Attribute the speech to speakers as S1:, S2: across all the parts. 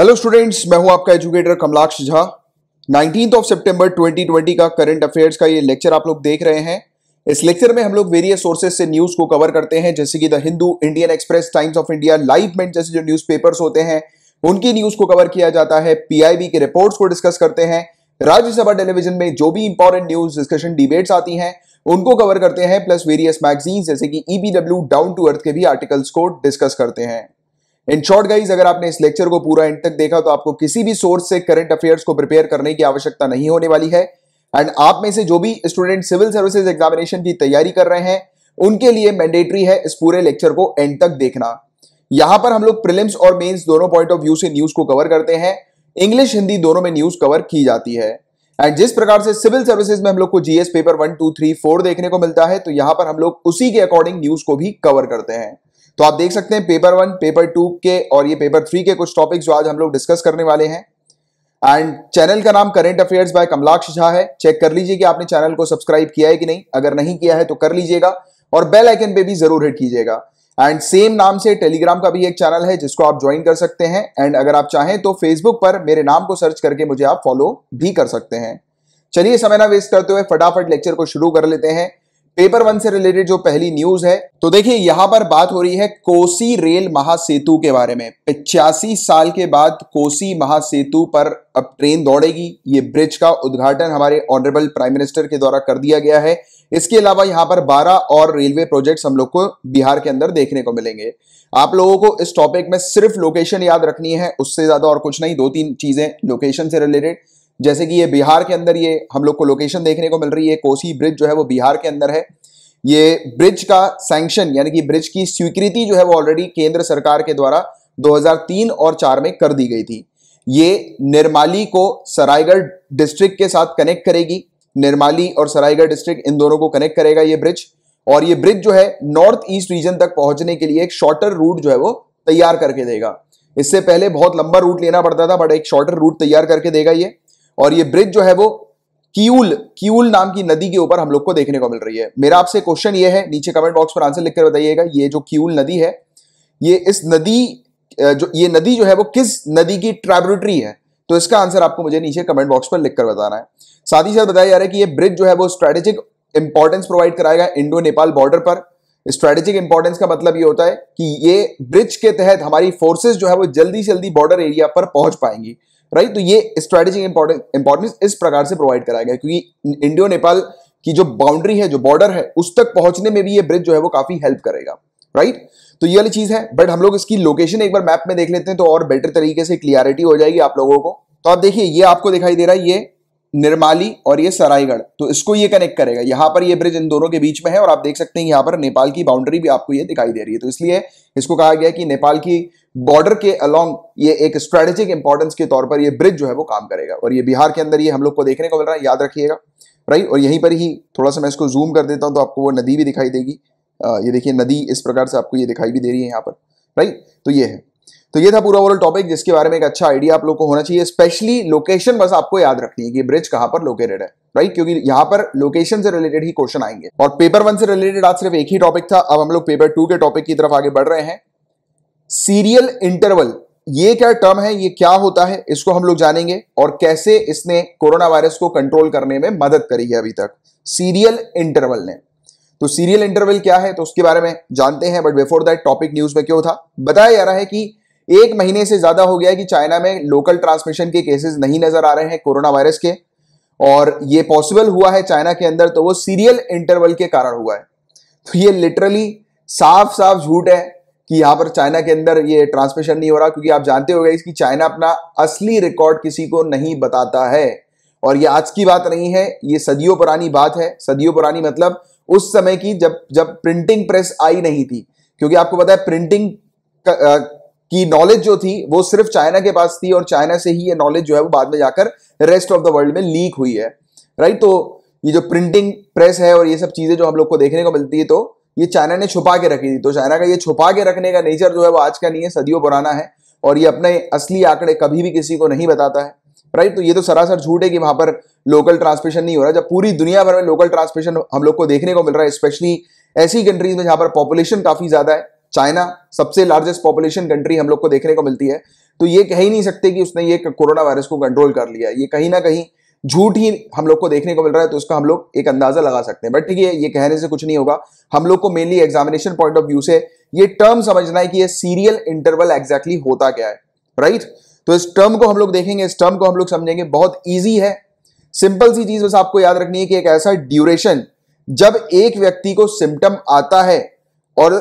S1: Hello students मैं हूं आपका educator Kamalaksh Jha nineteen of सितंबर 2020 का करंट अफेयर्स का ये लेक्चर आप लोग देख रहे हैं इस लेक्चर में हम लोग वेरियस सोर्सेज से न्यूज को कवर करते हैं जैसे कि the Hindu Indian Express Times of India live mint जैसे जो न्यूज होते हैं उनकी न्यूज को कवर किया जाता है पीआईबी के रिपोर्ट्स को डिस्कस करते हैं राज्यसभा टेलीविजन में जो भी इंपॉर्टेंट न्यूज डिस्कशन डिबेट्स आती हैं उनको कवर करते हैं प्लस वेरियस मैगजीन जैसे कि ईबीडब्ल्यू डाउन टू अर्थ के भी आर्टिकल्स को डिस्कस करते हैं इन शॉर्ट गाइज अगर आपने इस लेक्चर को पूरा एंड तक देखा तो आपको किसी भी सोर्स से करंट अफेयर्स को प्रिपेयर करने की आवश्यकता नहीं होने वाली है एंड आप में से जो भी स्टूडेंट सिविल सर्विसेज एग्जामिनेशन की तैयारी कर रहे हैं उनके लिए मैंडेटरी है इस पूरे लेक्चर को एंड तक देखना यहां पर हम लोग प्रिलिम्स और मेन्स दोनों पॉइंट ऑफ व्यू से न्यूज को कवर करते हैं इंग्लिश हिंदी दोनों में न्यूज कवर की जाती है एंड जिस प्रकार से सिविल सर्विसेज में हम लोग को GS paper one two three four देखने को मिलता है तो यहां पर हम लोग उसी के अकॉर्डिंग न्यूज को भी कवर करते हैं तो आप देख सकते हैं पेपर वन पेपर टू के और ये पेपर थ्री के कुछ टॉपिक्स जो आज हम लोग डिस्कस करने वाले हैं एंड चैनल का नाम current affairs by Kamalaksh Jha है चेक कर लीजिए कि आपने चैनल को सब्सक्राइब किया है कि नहीं अगर नहीं किया है तो कर लीजिएगा और बेल आइकन पे भी जरूर हिट कीजिएगा एंड सेम नाम से टेलीग्राम का भी एक चैनल है जिसको आप ज्वाइन कर सकते हैं एंड अगर आप चाहें तो फेसबुक पर मेरे नाम को सर्च करके मुझे आप फॉलो भी कर सकते हैं चलिए समय ना वेस्ट करते हुए फटाफट लेक्चर को शुरू कर लेते हैं पेपर वन से रिलेटेड जो पहली न्यूज है तो देखिए यहां पर बात हो रही है कोसी रेल महासेतु के बारे में पिचासी साल के बाद कोसी महासेतु पर अब ट्रेन दौड़ेगी ये ब्रिज का उद्घाटन हमारे ऑनरेबल प्राइम मिनिस्टर के द्वारा कर दिया गया है इसके अलावा यहाँ पर 12 और रेलवे प्रोजेक्ट्स हम लोग को बिहार के अंदर देखने को मिलेंगे आप लोगों को इस टॉपिक में सिर्फ लोकेशन याद रखनी है उससे ज्यादा और कुछ नहीं दो तीन चीजें लोकेशन से रिलेटेड जैसे कि ये बिहार के अंदर ये हम लोग को लोकेशन देखने को मिल रही है कोसी ब्रिज जो है वो बिहार के अंदर है ये ब्रिज का सैंक्शन यानी कि ब्रिज की स्वीकृति जो है वो ऑलरेडी केंद्र सरकार के द्वारा 2003 और 4 में कर दी गई थी ये निर्माली को सरायगढ़ डिस्ट्रिक्ट के साथ कनेक्ट करेगी निर्माली और सरायगढ़ डिस्ट्रिक्ट इन दोनों को कनेक्ट करेगा ये ब्रिज और ये ब्रिज जो है नॉर्थ ईस्ट रीजन तक पहुंचने के लिए एक शॉर्टर रूट जो है वो तैयार करके देगा इससे पहले बहुत लंबा रूट लेना पड़ता था बट एक शॉर्टर रूट तैयार करके देगा ये और ये ब्रिज जो है वो कियूल कियूल नाम की नदी के ऊपर हम लोग को देखने को मिल रही है मेरा आपसे क्वेश्चन ये है नीचे कमेंट बॉक्स पर आंसर लिखकर बताइएगा ये जो कियूल नदी है ये इस नदी जो ये नदी जो है वो किस नदी की ट्राइब्यूटरी है तो इसका आंसर आपको मुझे नीचे कमेंट बॉक्स पर लिखकर बताना है साथ ही साथ बताया जा रहा है कि ये ब्रिज जो है वो स्ट्रेटेजिक इंपॉर्टेंस प्रोवाइड कराएगा इंडो नेपाल बॉर्डर पर स्ट्रेटेजिक इंपॉर्टेंस का मतलब ये होता है कि ये ब्रिज के तहत हमारी फोर्सेस जो है वो जल्दी जल्दी बॉर्डर एरिया पर पहुंच पाएंगी राइट तो ये स्ट्रेटेजिक इंपॉर्टेंस इस प्रकार से प्रोवाइड कराया गया क्योंकि इंडियो नेपाल की जो बाउंड्री है जो बॉर्डर है उस तक पहुंचने में भी ये ब्रिज जो है वो काफी हेल्प करेगा राइट तो ये वाली चीज है बट हम लोग इसकी लोकेशन एक बार मैप में देख लेते हैं तो और बेटर तरीके से क्लियरिटी हो जाएगी आप लोगों को तो आप देखिए ये आपको दिखाई दे रहा है ये निर्माली और ये सरायगढ़ तो इसको ये कनेक्ट करेगा यहां पर ये ब्रिज इन दोनों के बीच में है और आप देख सकते हैं यहां पर नेपाल की बाउंड्री भी आपको ये दिखाई दे रही है तो इसलिए इसको कहा गया कि नेपाल की बॉर्डर के अलोंग ये एक स्ट्रेटेजिक इंपॉर्टेंस के तौर पर ये ब्रिज जो है वो काम करेगा और ये बिहार के अंदर ये हम लोग को देखने को मिल रहा है याद रखिएगा राइट और यहीं पर ही थोड़ा सा मैं इसको जूम कर देता हूँ तो आपको वो नदी भी दिखाई देगी आ, ये देखिए नदी इस प्रकार से आपको ये दिखाई भी दे रही है यहाँ पर राइट तो ये है तो ये था पूरा ओवरऑल टॉपिक जिसके बारे में एक अच्छा आइडिया आप लोग को होना चाहिए स्पेशली लोकेशन बस आपको याद रखनी है कि ब्रिज कहाँ पर लोकेटेड है राइट क्योंकि यहाँ पर लोकेशन से रिलेटेड ही क्वेश्चन आएंगे और पेपर वन से रिलेटेड आज सिर्फ एक ही टॉपिक था अब हम लोग पेपर टू के टॉपिक की तरफ आगे बढ़ रहे हैं सीरियल इंटरवल ये क्या टर्म है ये क्या होता है इसको हम लोग जानेंगे और कैसे इसने कोरोना वायरस को कंट्रोल करने में मदद करी है अभी तक सीरियल इंटरवल ने तो सीरियल इंटरवल क्या है तो उसके बारे में जानते हैं but before that topic news में क्यों था बताया जा रहा है कि एक महीने से ज्यादा हो गया है कि चाइना में लोकल ट्रांसमिशन के केसेस नहीं नजर आ रहे हैं कोरोना वायरस के और ये पॉसिबल हुआ है चाइना के अंदर तो वो सीरियल इंटरवल के कारण हुआ है तो ये लिटरली साफ साफ झूठ है कि यहाँ पर चाइना के अंदर ये ट्रांसमिशन नहीं हो रहा क्योंकि आप जानते हो गए कि चाइना अपना असली रिकॉर्ड किसी को नहीं बताता है और ये आज की बात नहीं है ये सदियों पुरानी बात है सदियों पुरानी मतलब उस समय की जब जब प्रिंटिंग प्रेस आई नहीं थी क्योंकि आपको पता है प्रिंटिंग की नॉलेज जो थी वो सिर्फ चाइना के पास थी और चाइना से ही ये नॉलेज जो है वो बाद में जाकर रेस्ट ऑफ द वर्ल्ड में लीक हुई है राइट तो ये जो प्रिंटिंग प्रेस है और ये सब चीज़ें जो हम लोग को देखने को मिलती है तो ये चाइना ने छुपा के रखी थी तो चाइना का ये छुपा के रखने का नेचर जो है वो आज का नहीं है सदियों पुराना है और ये अपने असली आंकड़े कभी भी किसी को नहीं बताता है राइट तो ये तो सरासर झूठ है कि वहां पर लोकल ट्रांसमिशन नहीं हो रहा जब पूरी दुनिया भर में लोकल ट्रांसमिशन हम लोग को देखने को मिल रहा है स्पेशली ऐसी कंट्रीज में जहां पर पॉपुलेशन काफी ज्यादा है चाइना सबसे लार्जेस्ट पॉपुलेशन कंट्री हम लोग को देखने को मिलती है तो ये कह ही नहीं सकते कि उसने ये कोरोना वायरस को कंट्रोल कर लिया ये कहीं ना कहीं झूठ ही हम लोग को देखने को मिल रहा है तो उसका हम लोग एक अंदाजा लगा सकते हैं बट ठीक है ये कहने से कुछ नहीं होगा हम लोग को mainly examination point of view से ये टर्म समझना है कि ये सीरियल इंटरवल एग्जैक्टली होता क्या है राइट right? तो इस टर्म को हम लोग देखेंगे इस टर्म को हम लोग समझेंगे बहुत ईजी है सिंपल सी चीज बस आपको याद रखनी है कि एक ऐसा ड्यूरेशन जब एक व्यक्ति को सिम्टम आता है और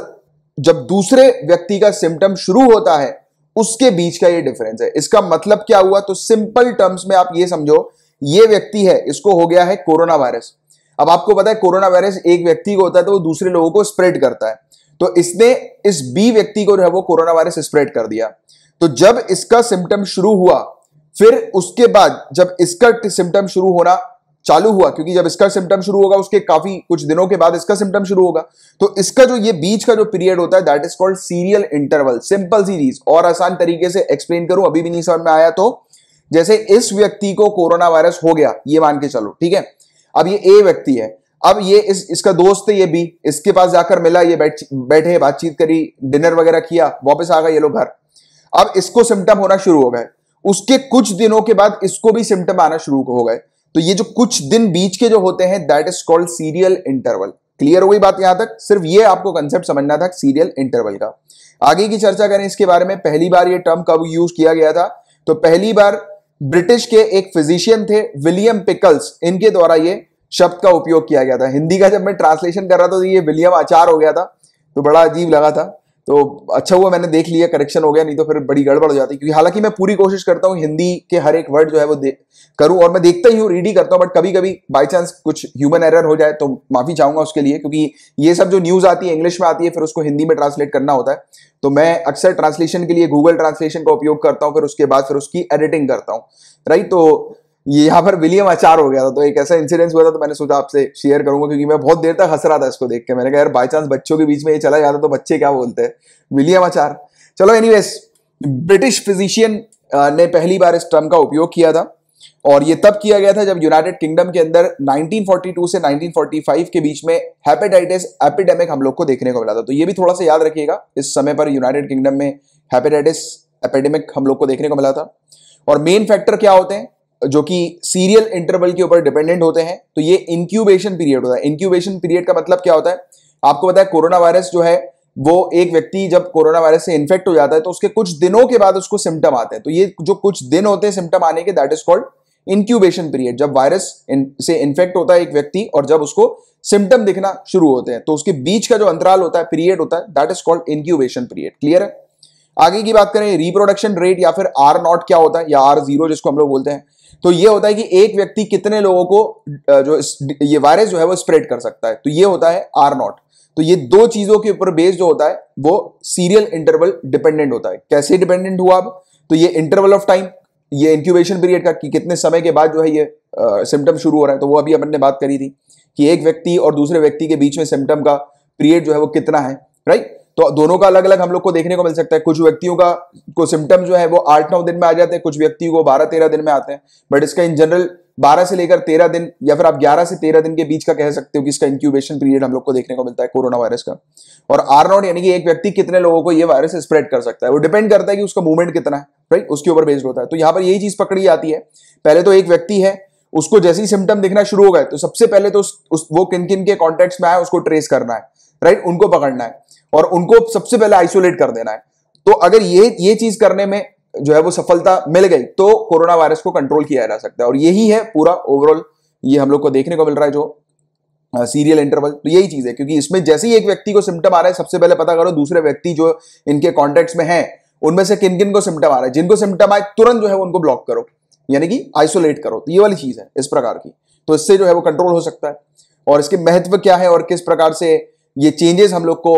S1: जब दूसरे व्यक्ति का सिम्टम शुरू होता है उसके बीच का ये डिफरेंस है इसका मतलब क्या हुआ तो सिंपल टर्म्स में आप ये समझो ये व्यक्ति है इसको हो गया है कोरोना वायरस अब आपको पता है कोरोना वायरस एक व्यक्ति को होता है तो वो दूसरे लोगों को स्प्रेड करता है तो इसने इस बी व्यक्ति को जो है वो कोरोना वायरस स्प्रेड कर दिया तो जब इसका सिम्टम शुरू हुआ फिर उसके बाद जब इसका सिम्टम शुरू होना चालू हुआ क्योंकि जब इसका सिम्टम शुरू होगा उसके काफी कुछ दिनों के बाद इसका सिम्टम शुरू होगा तो इसका जो ये बीच का जो पीरियड होता है that is called serial interval simple series और आसान तरीके से एक्सप्लेन करूं अभी भी नहीं समझ में आया तो जैसे इस व्यक्ति को कोरोना वायरस हो गया ये मान के चलो ठीक है अब ये ए व्यक्ति है अब ये इस इसका दोस्त है ये बी इसके पास जाकर मिला ये बैठ बैठे बातचीत करी डिनर वगैरह किया वापस आ गया ये लोग घर अब इसको सिम्टम होना शुरू हो गए उसके कुछ दिनों के बाद इसको भी सिम्टम आना शुरू हो गए तो ये जो कुछ दिन बीच के जो होते हैं that is called serial interval clear हो गई बात यहां तक सिर्फ ये आपको कंसेप्ट समझना था सीरियल इंटरवल का आगे की चर्चा करें इसके बारे में पहली बार ये टर्म कब यूज किया गया था तो पहली बार ब्रिटिश के एक फिजिशियन थे विलियम पिकल्स इनके द्वारा ये शब्द का उपयोग किया गया था हिंदी का जब मैं ट्रांसलेशन कर रहा था तो ये विलियम आचार हो गया था तो बड़ा अजीब लगा था तो अच्छा हुआ मैंने देख लिया करेक्शन हो गया नहीं तो फिर बड़ी गड़बड़ हो जाती क्योंकि हालांकि मैं पूरी कोशिश करता हूँ हिंदी के हर एक वर्ड जो है वो करूँ और मैं देखता ही हूँ रीड ही करता हूँ बट कभी कभी बाई चांस कुछ ह्यूमन एरर हो जाए तो माफी चाहूंगा उसके लिए क्योंकि ये सब जो न्यूज आती है इंग्लिश में आती है फिर उसको हिंदी में ट्रांसलेट करना होता है तो मैं अक्सर ट्रांसलेशन के लिए गूगल ट्रांसलेशन का उपयोग करता हूँ फिर उसके बाद फिर उसकी एडिटिंग करता हूँ राइट तो यहाँ पर विलियम अचार हो गया था तो एक ऐसा इंसिडेंस हुआ था तो मैंने सोचा आपसे शेयर करूंगा क्योंकि मैं बहुत देर तक हंस रहा था इसको देख के मैंने कहा यार बाई चांस बच्चों के बीच में ये चला जाता तो बच्चे क्या बोलते हैं विलियम अचार चलो एनी ब्रिटिश फिजिशियन ने पहली बार इस टर्म का उपयोग किया था और ये तब किया गया था जब यूनाइटेड किंगडम के अंदर 1942 से 1945 के बीच में हेपेटाइटिस एपिडेमिक हम लोग को देखने को मिला था तो ये भी थोड़ा सा याद रखिएगा इस समय पर यूनाइटेड किंगडम में हेपेटाइटिस एपिडेमिक हम लोग को देखने को मिला था और मेन फैक्टर क्या होते हैं जो कि सीरियल इंटरवल के ऊपर डिपेंडेंट होते हैं तो ये इंक्यूबेशन पीरियड होता है इंक्यूबेशन पीरियड का मतलब क्या होता है आपको पता है कोरोना वायरस जो है वो एक व्यक्ति जब कोरोना वायरस से इन्फेक्ट हो जाता है तो उसके कुछ दिनों के बाद उसको सिम्टम आते हैं तो ये जो कुछ दिन होते हैं सिम्टम आने के that is called incubation period जब वायरस से इन्फेक्ट होता है एक व्यक्ति और जब उसको सिम्टम दिखना शुरू होते हैं तो उसके बीच का जो अंतराल होता है पीरियड होता है that is called incubation period clear है आगे की बात करें रिप्रोडक्शन रेट या फिर आर नॉट क्या होता है या आर जीरो जिसको हम लोग बोलते हैं तो ये होता है कि एक व्यक्ति कितने लोगों को जो ये वायरस जो है वो स्प्रेड कर सकता है तो ये होता है आर नॉट तो ये दो चीजों के ऊपर बेस जो होता है वो सीरियल इंटरवल डिपेंडेंट होता है कैसे डिपेंडेंट हुआ अब तो ये इंटरवल ऑफ टाइम ये इंक्यूबेशन पीरियड का कि कितने समय के बाद जो है ये सिम्टम शुरू हो रहा है तो वो अभी अपन ने बात करी थी कि एक व्यक्ति और दूसरे व्यक्ति के बीच में सिम्टम का पीरियड जो है वो कितना है राइट तो दोनों का अलग अलग हम लोग को देखने को मिल सकता है कुछ व्यक्तियों का को सिम्टम जो है वो आठ नौ दिन में आ जाते हैं कुछ व्यक्तियों को बारह तेरह दिन में आते हैं बट इसका इन जनरल बारह से लेकर तेरह दिन या फिर आप ग्यारह से तेरह दिन के बीच का कह सकते हो कि इसका इंक्यूबेशन पीरियड हम लोग को देखने को मिलता है कोरोना वायरस का और आर नॉट यानी कि एक व्यक्ति कितने लोगों को ये वायरस स्प्रेड कर सकता है वो डिपेंड करता है कि उसका मूवमेंट कितना है राइट उसके ऊपर बेस्ड होता है तो यहाँ पर यही चीज पकड़ी जाती है पहले तो एक व्यक्ति है उसको जैसे ही सिम्टम दिखना शुरू हो गए तो सबसे पहले तो उस, उस वो किन किन के कॉन्टेक्ट में आया उसको ट्रेस करना है राइट उनको पकड़ना है और उनको सबसे पहले आइसोलेट कर देना है तो अगर ये ये चीज करने में जो है वो सफलता मिल गई तो कोरोना वायरस को कंट्रोल किया जा सकता है और यही है पूरा ओवरऑल ये हम लोग को देखने को मिल रहा है जो सीरियल इंटरवल तो यही चीज है क्योंकि इसमें जैसे ही एक व्यक्ति को सिम्टम आ रहा है सबसे पहले पता करो दूसरे व्यक्ति जो इनके कॉन्टेक्ट में है उनमें से किन किन को सिम्टम आ रहा है जिनको सिम्टम आए तुरंत जो है उनको ब्लॉक करो यानी कि आइसोलेट करो तो ये वाली चीज है इस प्रकार की तो इससे जो है वो कंट्रोल हो सकता है और इसके महत्व क्या है और किस प्रकार से ये चेंजेस हम लोग को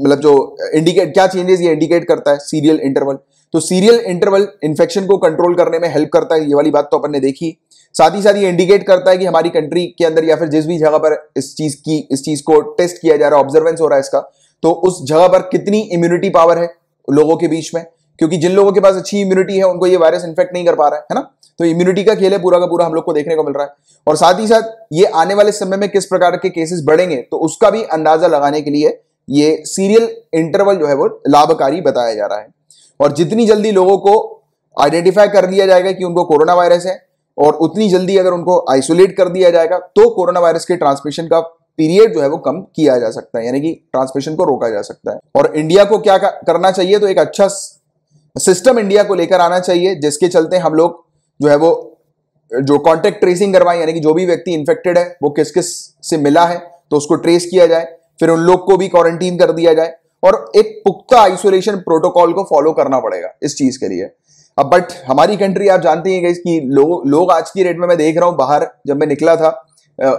S1: मतलब जो इंडिकेट क्या चेंजेस ये इंडिकेट करता है सीरियल इंटरवल तो सीरियल इंटरवल इन्फेक्शन को कंट्रोल करने में हेल्प करता है ये वाली बात तो अपन ने देखी साथ ही साथ ये इंडिकेट करता है कि हमारी कंट्री के अंदर या फिर जिस भी जगह पर इस चीज की इस चीज को टेस्ट किया जा रहा है ऑब्जर्वेंस हो रहा है इसका तो उस जगह पर कितनी इम्यूनिटी पावर है लोगों के बीच में क्योंकि जिन लोगों के पास अच्छी इम्यूनिटी है उनको ये वायरस इन्फेक्ट नहीं कर पा रहा है है ना तो इम्यूनिटी का खेल है पूरा का पूरा हम लोग को देखने को मिल रहा है और साथ ही साथ ये आने वाले समय में किस प्रकार के केसेस बढ़ेंगे तो उसका भी अंदाजा लगाने के लिए ये सीरियल इंटरवल जो है वो लाभकारी बताया जा रहा है और जितनी जल्दी लोगों को आइडेंटिफाई कर लिया जाएगा कि उनको कोरोना वायरस है और उतनी जल्दी अगर उनको आइसोलेट कर दिया जाएगा तो कोरोना वायरस के ट्रांसमिशन का पीरियड जो है वो कम किया जा सकता है यानी कि ट्रांसमिशन को रोका जा सकता है और इंडिया को क्या करना चाहिए तो एक अच्छा सिस्टम इंडिया को लेकर आना चाहिए जिसके चलते हम लोग जो है वो जो कॉन्टेक्ट ट्रेसिंग करवाएं यानी कि जो भी व्यक्ति इन्फेक्टेड है वो किस किस से मिला है तो उसको ट्रेस किया जाए फिर उन लोग को भी क्वारंटीन कर दिया जाए और एक पुख्ता आइसोलेशन प्रोटोकॉल को फॉलो करना पड़ेगा इस चीज के लिए अब बट हमारी कंट्री आप जानते हैं कि लोग लोग आज की रेट में मैं देख रहा हूं बाहर जब मैं निकला था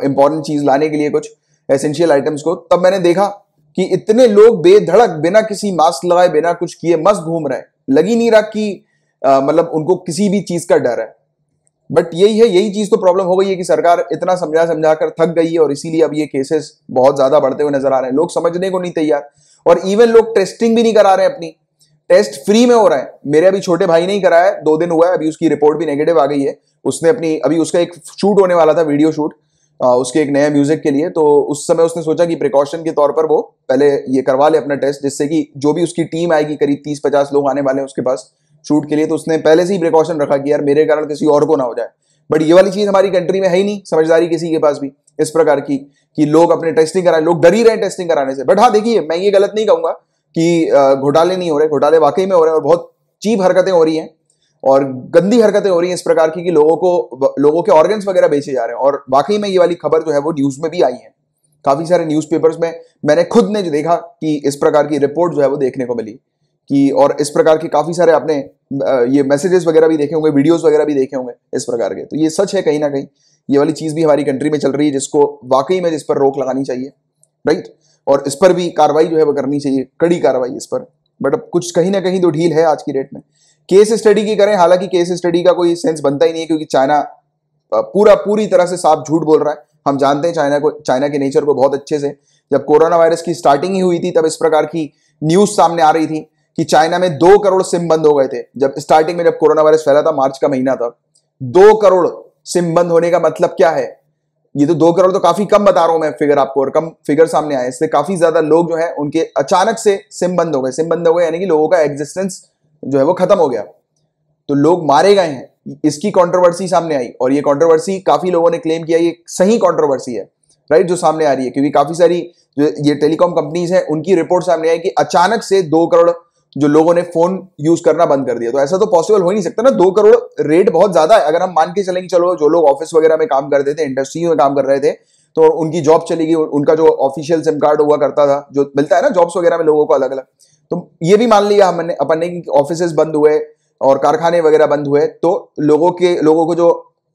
S1: इंपॉर्टेंट चीज लाने के लिए कुछ एसेंशियल आइटम्स को तब मैंने देखा कि इतने लोग बेधड़क बिना किसी मास्क लगाए बिना कुछ किए मस्त घूम रहे हैं लगी नहीं रहा कि मतलब उनको किसी भी चीज़ का डर है बट यही है यही चीज़ तो प्रॉब्लम हो गई है कि सरकार इतना समझा समझा कर थक गई है और इसीलिए अब ये केसेस बहुत ज़्यादा बढ़ते हुए नजर आ रहे हैं लोग समझने को नहीं तैयार और इवन लोग टेस्टिंग भी नहीं करा रहे अपनी टेस्ट फ्री में हो रहा है मेरे अभी छोटे भाई ने ही कराया दो दिन हुआ है अभी उसकी रिपोर्ट भी नेगेटिव आ गई है उसने अपनी अभी उसका एक शूट होने वाला था वीडियो शूट उसके एक नया म्यूजिक के लिए तो उस समय उसने सोचा कि प्रिकॉशन के तौर पर वो पहले ये करवा ले अपना टेस्ट जिससे कि जो भी उसकी टीम आएगी करीब तीस पचास लोग आने वाले हैं उसके पास शूट के लिए तो उसने पहले से ही प्रिकॉशन रखा कि यार मेरे कारण किसी और को ना हो जाए बट ये वाली चीज़ हमारी कंट्री में है ही नहीं समझदारी किसी के पास भी इस प्रकार की कि लोग अपने टेस्टिंग कराएं लोग डर ही रहे टेस्टिंग कराने से बट हाँ देखिए मैं ये गलत नहीं कहूंगा कि घोटाले नहीं हो रहे घोटाले वाकई में हो रहे हैं और बहुत चीप हरकतें हो रही हैं और गंदी हरकतें हो रही हैं इस प्रकार की कि लोगों को लोगों के ऑर्गन्स वगैरह बेचे जा रहे हैं और वाकई में ये वाली खबर जो है वो न्यूज़ में भी आई है काफ़ी सारे न्यूज़पेपर्स में मैंने खुद ने जो देखा कि इस प्रकार की रिपोर्ट जो है वो देखने को मिली कि और इस प्रकार के काफ़ी सारे आपने ये मैसेजेस वगैरह भी देखे होंगे वीडियोस वगैरह भी देखे होंगे इस प्रकार के तो ये सच है कहीं ना कहीं ये वाली चीज़ भी हमारी कंट्री में चल रही है जिसको वाकई में जिस पर रोक लगानी चाहिए राइट और इस पर भी कार्रवाई जो है वो करनी चाहिए कड़ी कार्रवाई इस पर बट अब कुछ कहीं ना कहीं तो ढील है आज की डेट में केस स्टडी की करें हालांकि केस स्टडी का कोई सेंस बनता ही नहीं है क्योंकि चाइना पूरा पूरी तरह से साफ झूठ बोल रहा है हम जानते हैं चाइना को चाइना के नेचर को बहुत अच्छे से जब कोरोना वायरस की स्टार्टिंग ही हुई थी तब इस प्रकार की न्यूज सामने आ रही थी कि चाइना में दो करोड़ सिम बंद हो गए थे जब स्टार्टिंग में जब कोरोना वायरस फैला था मार्च का महीना था दो करोड़ सिम बंद होने का मतलब क्या है ये तो दो करोड़ तो काफी कम बता रहा हूं मैं फिगर आपको और कम फिगर सामने आए इससे काफी ज्यादा लोग जो है उनके अचानक से सिम बंद हो गए सिम बंद हो गए यानी कि लोगों का एग्जिस्टेंस जो है वो खत्म हो गया तो लोग मारे गए हैं इसकी कंट्रोवर्सी सामने आई और ये कंट्रोवर्सी काफी लोगों ने क्लेम किया ये सही कंट्रोवर्सी है राइट जो सामने आ रही है क्योंकि काफी सारी जो ये टेलीकॉम कंपनीज हैं उनकी रिपोर्ट सामने आई कि अचानक से दो करोड़ जो लोगों ने फोन यूज करना बंद कर दिया तो ऐसा तो पॉसिबल हो ही नहीं सकता ना दो करोड़ रेट बहुत ज्यादा है अगर हम मान के चलेंगे चलो जो लोग ऑफिस वगैरह में काम करते थे इंडस्ट्री में काम कर रहे थे तो उनकी जॉब चली गई उनका जो ऑफिशियल सिम कार्ड हुआ करता था जो मिलता है ना जॉब्स वगैरह में लोगों को अलग अलग तो ये भी मान लिया हमने अपन ने कि ऑफिस बंद हुए और कारखाने वगैरह बंद हुए तो लोगों के लोगों को जो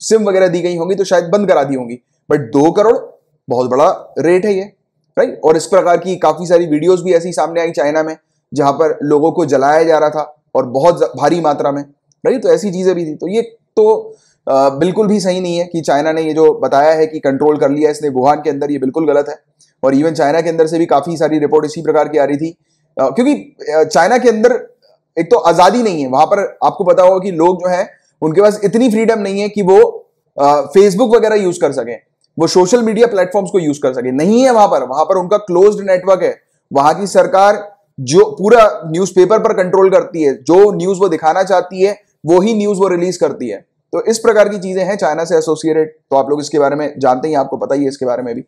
S1: सिम वगैरह दी गई होंगी तो शायद बंद करा दी होंगी बट दो करोड़ बहुत बड़ा रेट है ये राइट और इस प्रकार की काफ़ी सारी वीडियोज भी ऐसी सामने आई चाइना में जहां पर लोगों को जलाया जा रहा था और बहुत भारी मात्रा में राइट तो ऐसी चीज़ें भी थी तो ये तो आ, बिल्कुल भी सही नहीं है कि चाइना ने ये जो बताया है कि कंट्रोल कर लिया इसने वुहान के अंदर ये बिल्कुल गलत है और इवन चाइना के अंदर से भी काफ़ी सारी रिपोर्ट इसी प्रकार की आ रही थी क्योंकि चाइना के अंदर एक तो आज़ादी नहीं है वहां पर आपको पता होगा कि लोग जो है उनके पास इतनी फ्रीडम नहीं है कि वो फेसबुक वगैरह यूज कर सके वो सोशल मीडिया प्लेटफॉर्म्स को यूज कर सके नहीं है वहां पर वहां पर उनका क्लोज्ड नेटवर्क है वहां की सरकार जो पूरा न्यूज़पेपर पर कंट्रोल करती है जो न्यूज वो दिखाना चाहती है वो ही न्यूज वो रिलीज करती है तो इस प्रकार की चीजें हैं चाइना से एसोसिएटेड तो आप लोग इसके बारे में जानते ही आपको पता ही है इसके बारे में भी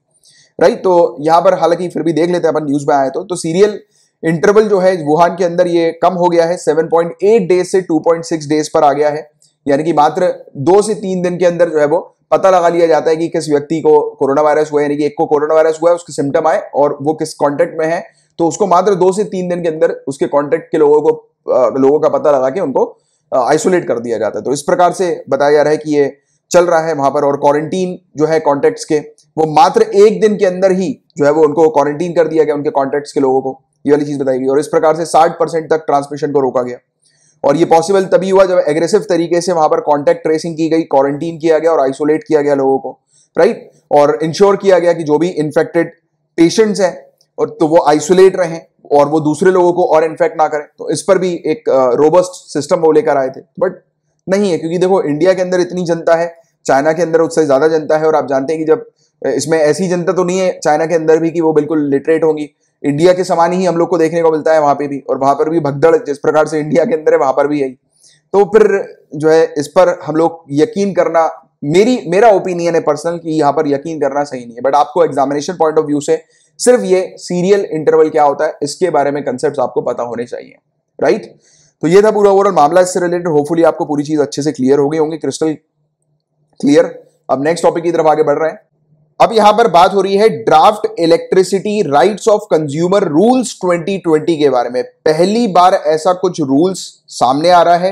S1: राइट तो यहां पर हालांकि फिर भी देख लेते हैं अपन न्यूज में आए तो, तो सीरियल इंटरवल जो है वुहान के अंदर ये कम हो गया है 7.8 डेज से 2.6 डेज पर आ गया है यानी कि मात्र दो से तीन दिन के अंदर जो है वो पता लगा लिया जाता है कि किस व्यक्ति को कोरोना वायरस हुआ है यानी कि एक को कोरोना वायरस हुआ है उसके सिम्टम आए और वो किस कॉन्टेक्ट में है तो उसको मात्र दो से तीन दिन के अंदर उसके कॉन्टेक्ट के लोगों को लोगों का पता लगा के उनको आइसोलेट कर दिया जाता है तो इस प्रकार से बताया जा रहा है कि ये चल रहा है वहां पर और क्वारंटीन जो है कॉन्टेक्ट्स के वो मात्र एक दिन के अंदर ही जो है वो उनको क्वारंटीन कर दिया गया उनके कॉन्टेक्ट्स के लोगों को ये वाली चीज बताई गई और इस प्रकार से साठ परसेंट तक ट्रांसमिशन को रोका गया और ये पॉसिबल तभी हुआ जब एग्रेसिव तरीके से वहां पर कॉन्टैक्ट ट्रेसिंग की गई क्वारंटीन किया गया और आइसोलेट किया गया लोगों को राइट और इंश्योर किया गया कि जो भी इन्फेक्टेड पेशेंट्स हैं और तो वो आइसोलेट रहे और वो दूसरे लोगों को और इन्फेक्ट ना करें तो इस पर भी एक रोबस्ट सिस्टम वो लेकर आए थे बट नहीं है क्योंकि देखो इंडिया के अंदर इतनी जनता है चाइना के अंदर उससे ज़्यादा जनता है और आप जानते हैं कि जब इसमें ऐसी जनता तो नहीं है चाइना के अंदर भी कि वो बिल्कुल लिटरेट होंगी इंडिया के समान ही हम लोग को देखने को मिलता है वहां पे भी और वहां पर भी भगदड़ जिस प्रकार से इंडिया के अंदर है वहां पर भी है तो फिर जो है इस पर हम लोग यकीन करना मेरी मेरा ओपिनियन है पर्सनल कि यहाँ पर यकीन करना सही नहीं है बट आपको एग्जामिनेशन पॉइंट ऑफ व्यू से सिर्फ ये सीरियल इंटरवल क्या होता है इसके बारे में कंसेप्ट आपको पता होने चाहिए राइट तो ये था पूरा ओवरऑल मामला इससे रिलेटेड होपफुली आपको पूरी चीज अच्छे से क्लियर हो गई होंगी क्रिस्टल क्लियर अब नेक्स्ट टॉपिक की तरफ आगे बढ़ रहे हैं अब यहां पर बात हो रही है draft electricity rights of consumer rules 2020 के बारे में पहली बार ऐसा कुछ रूल्स सामने आ रहा है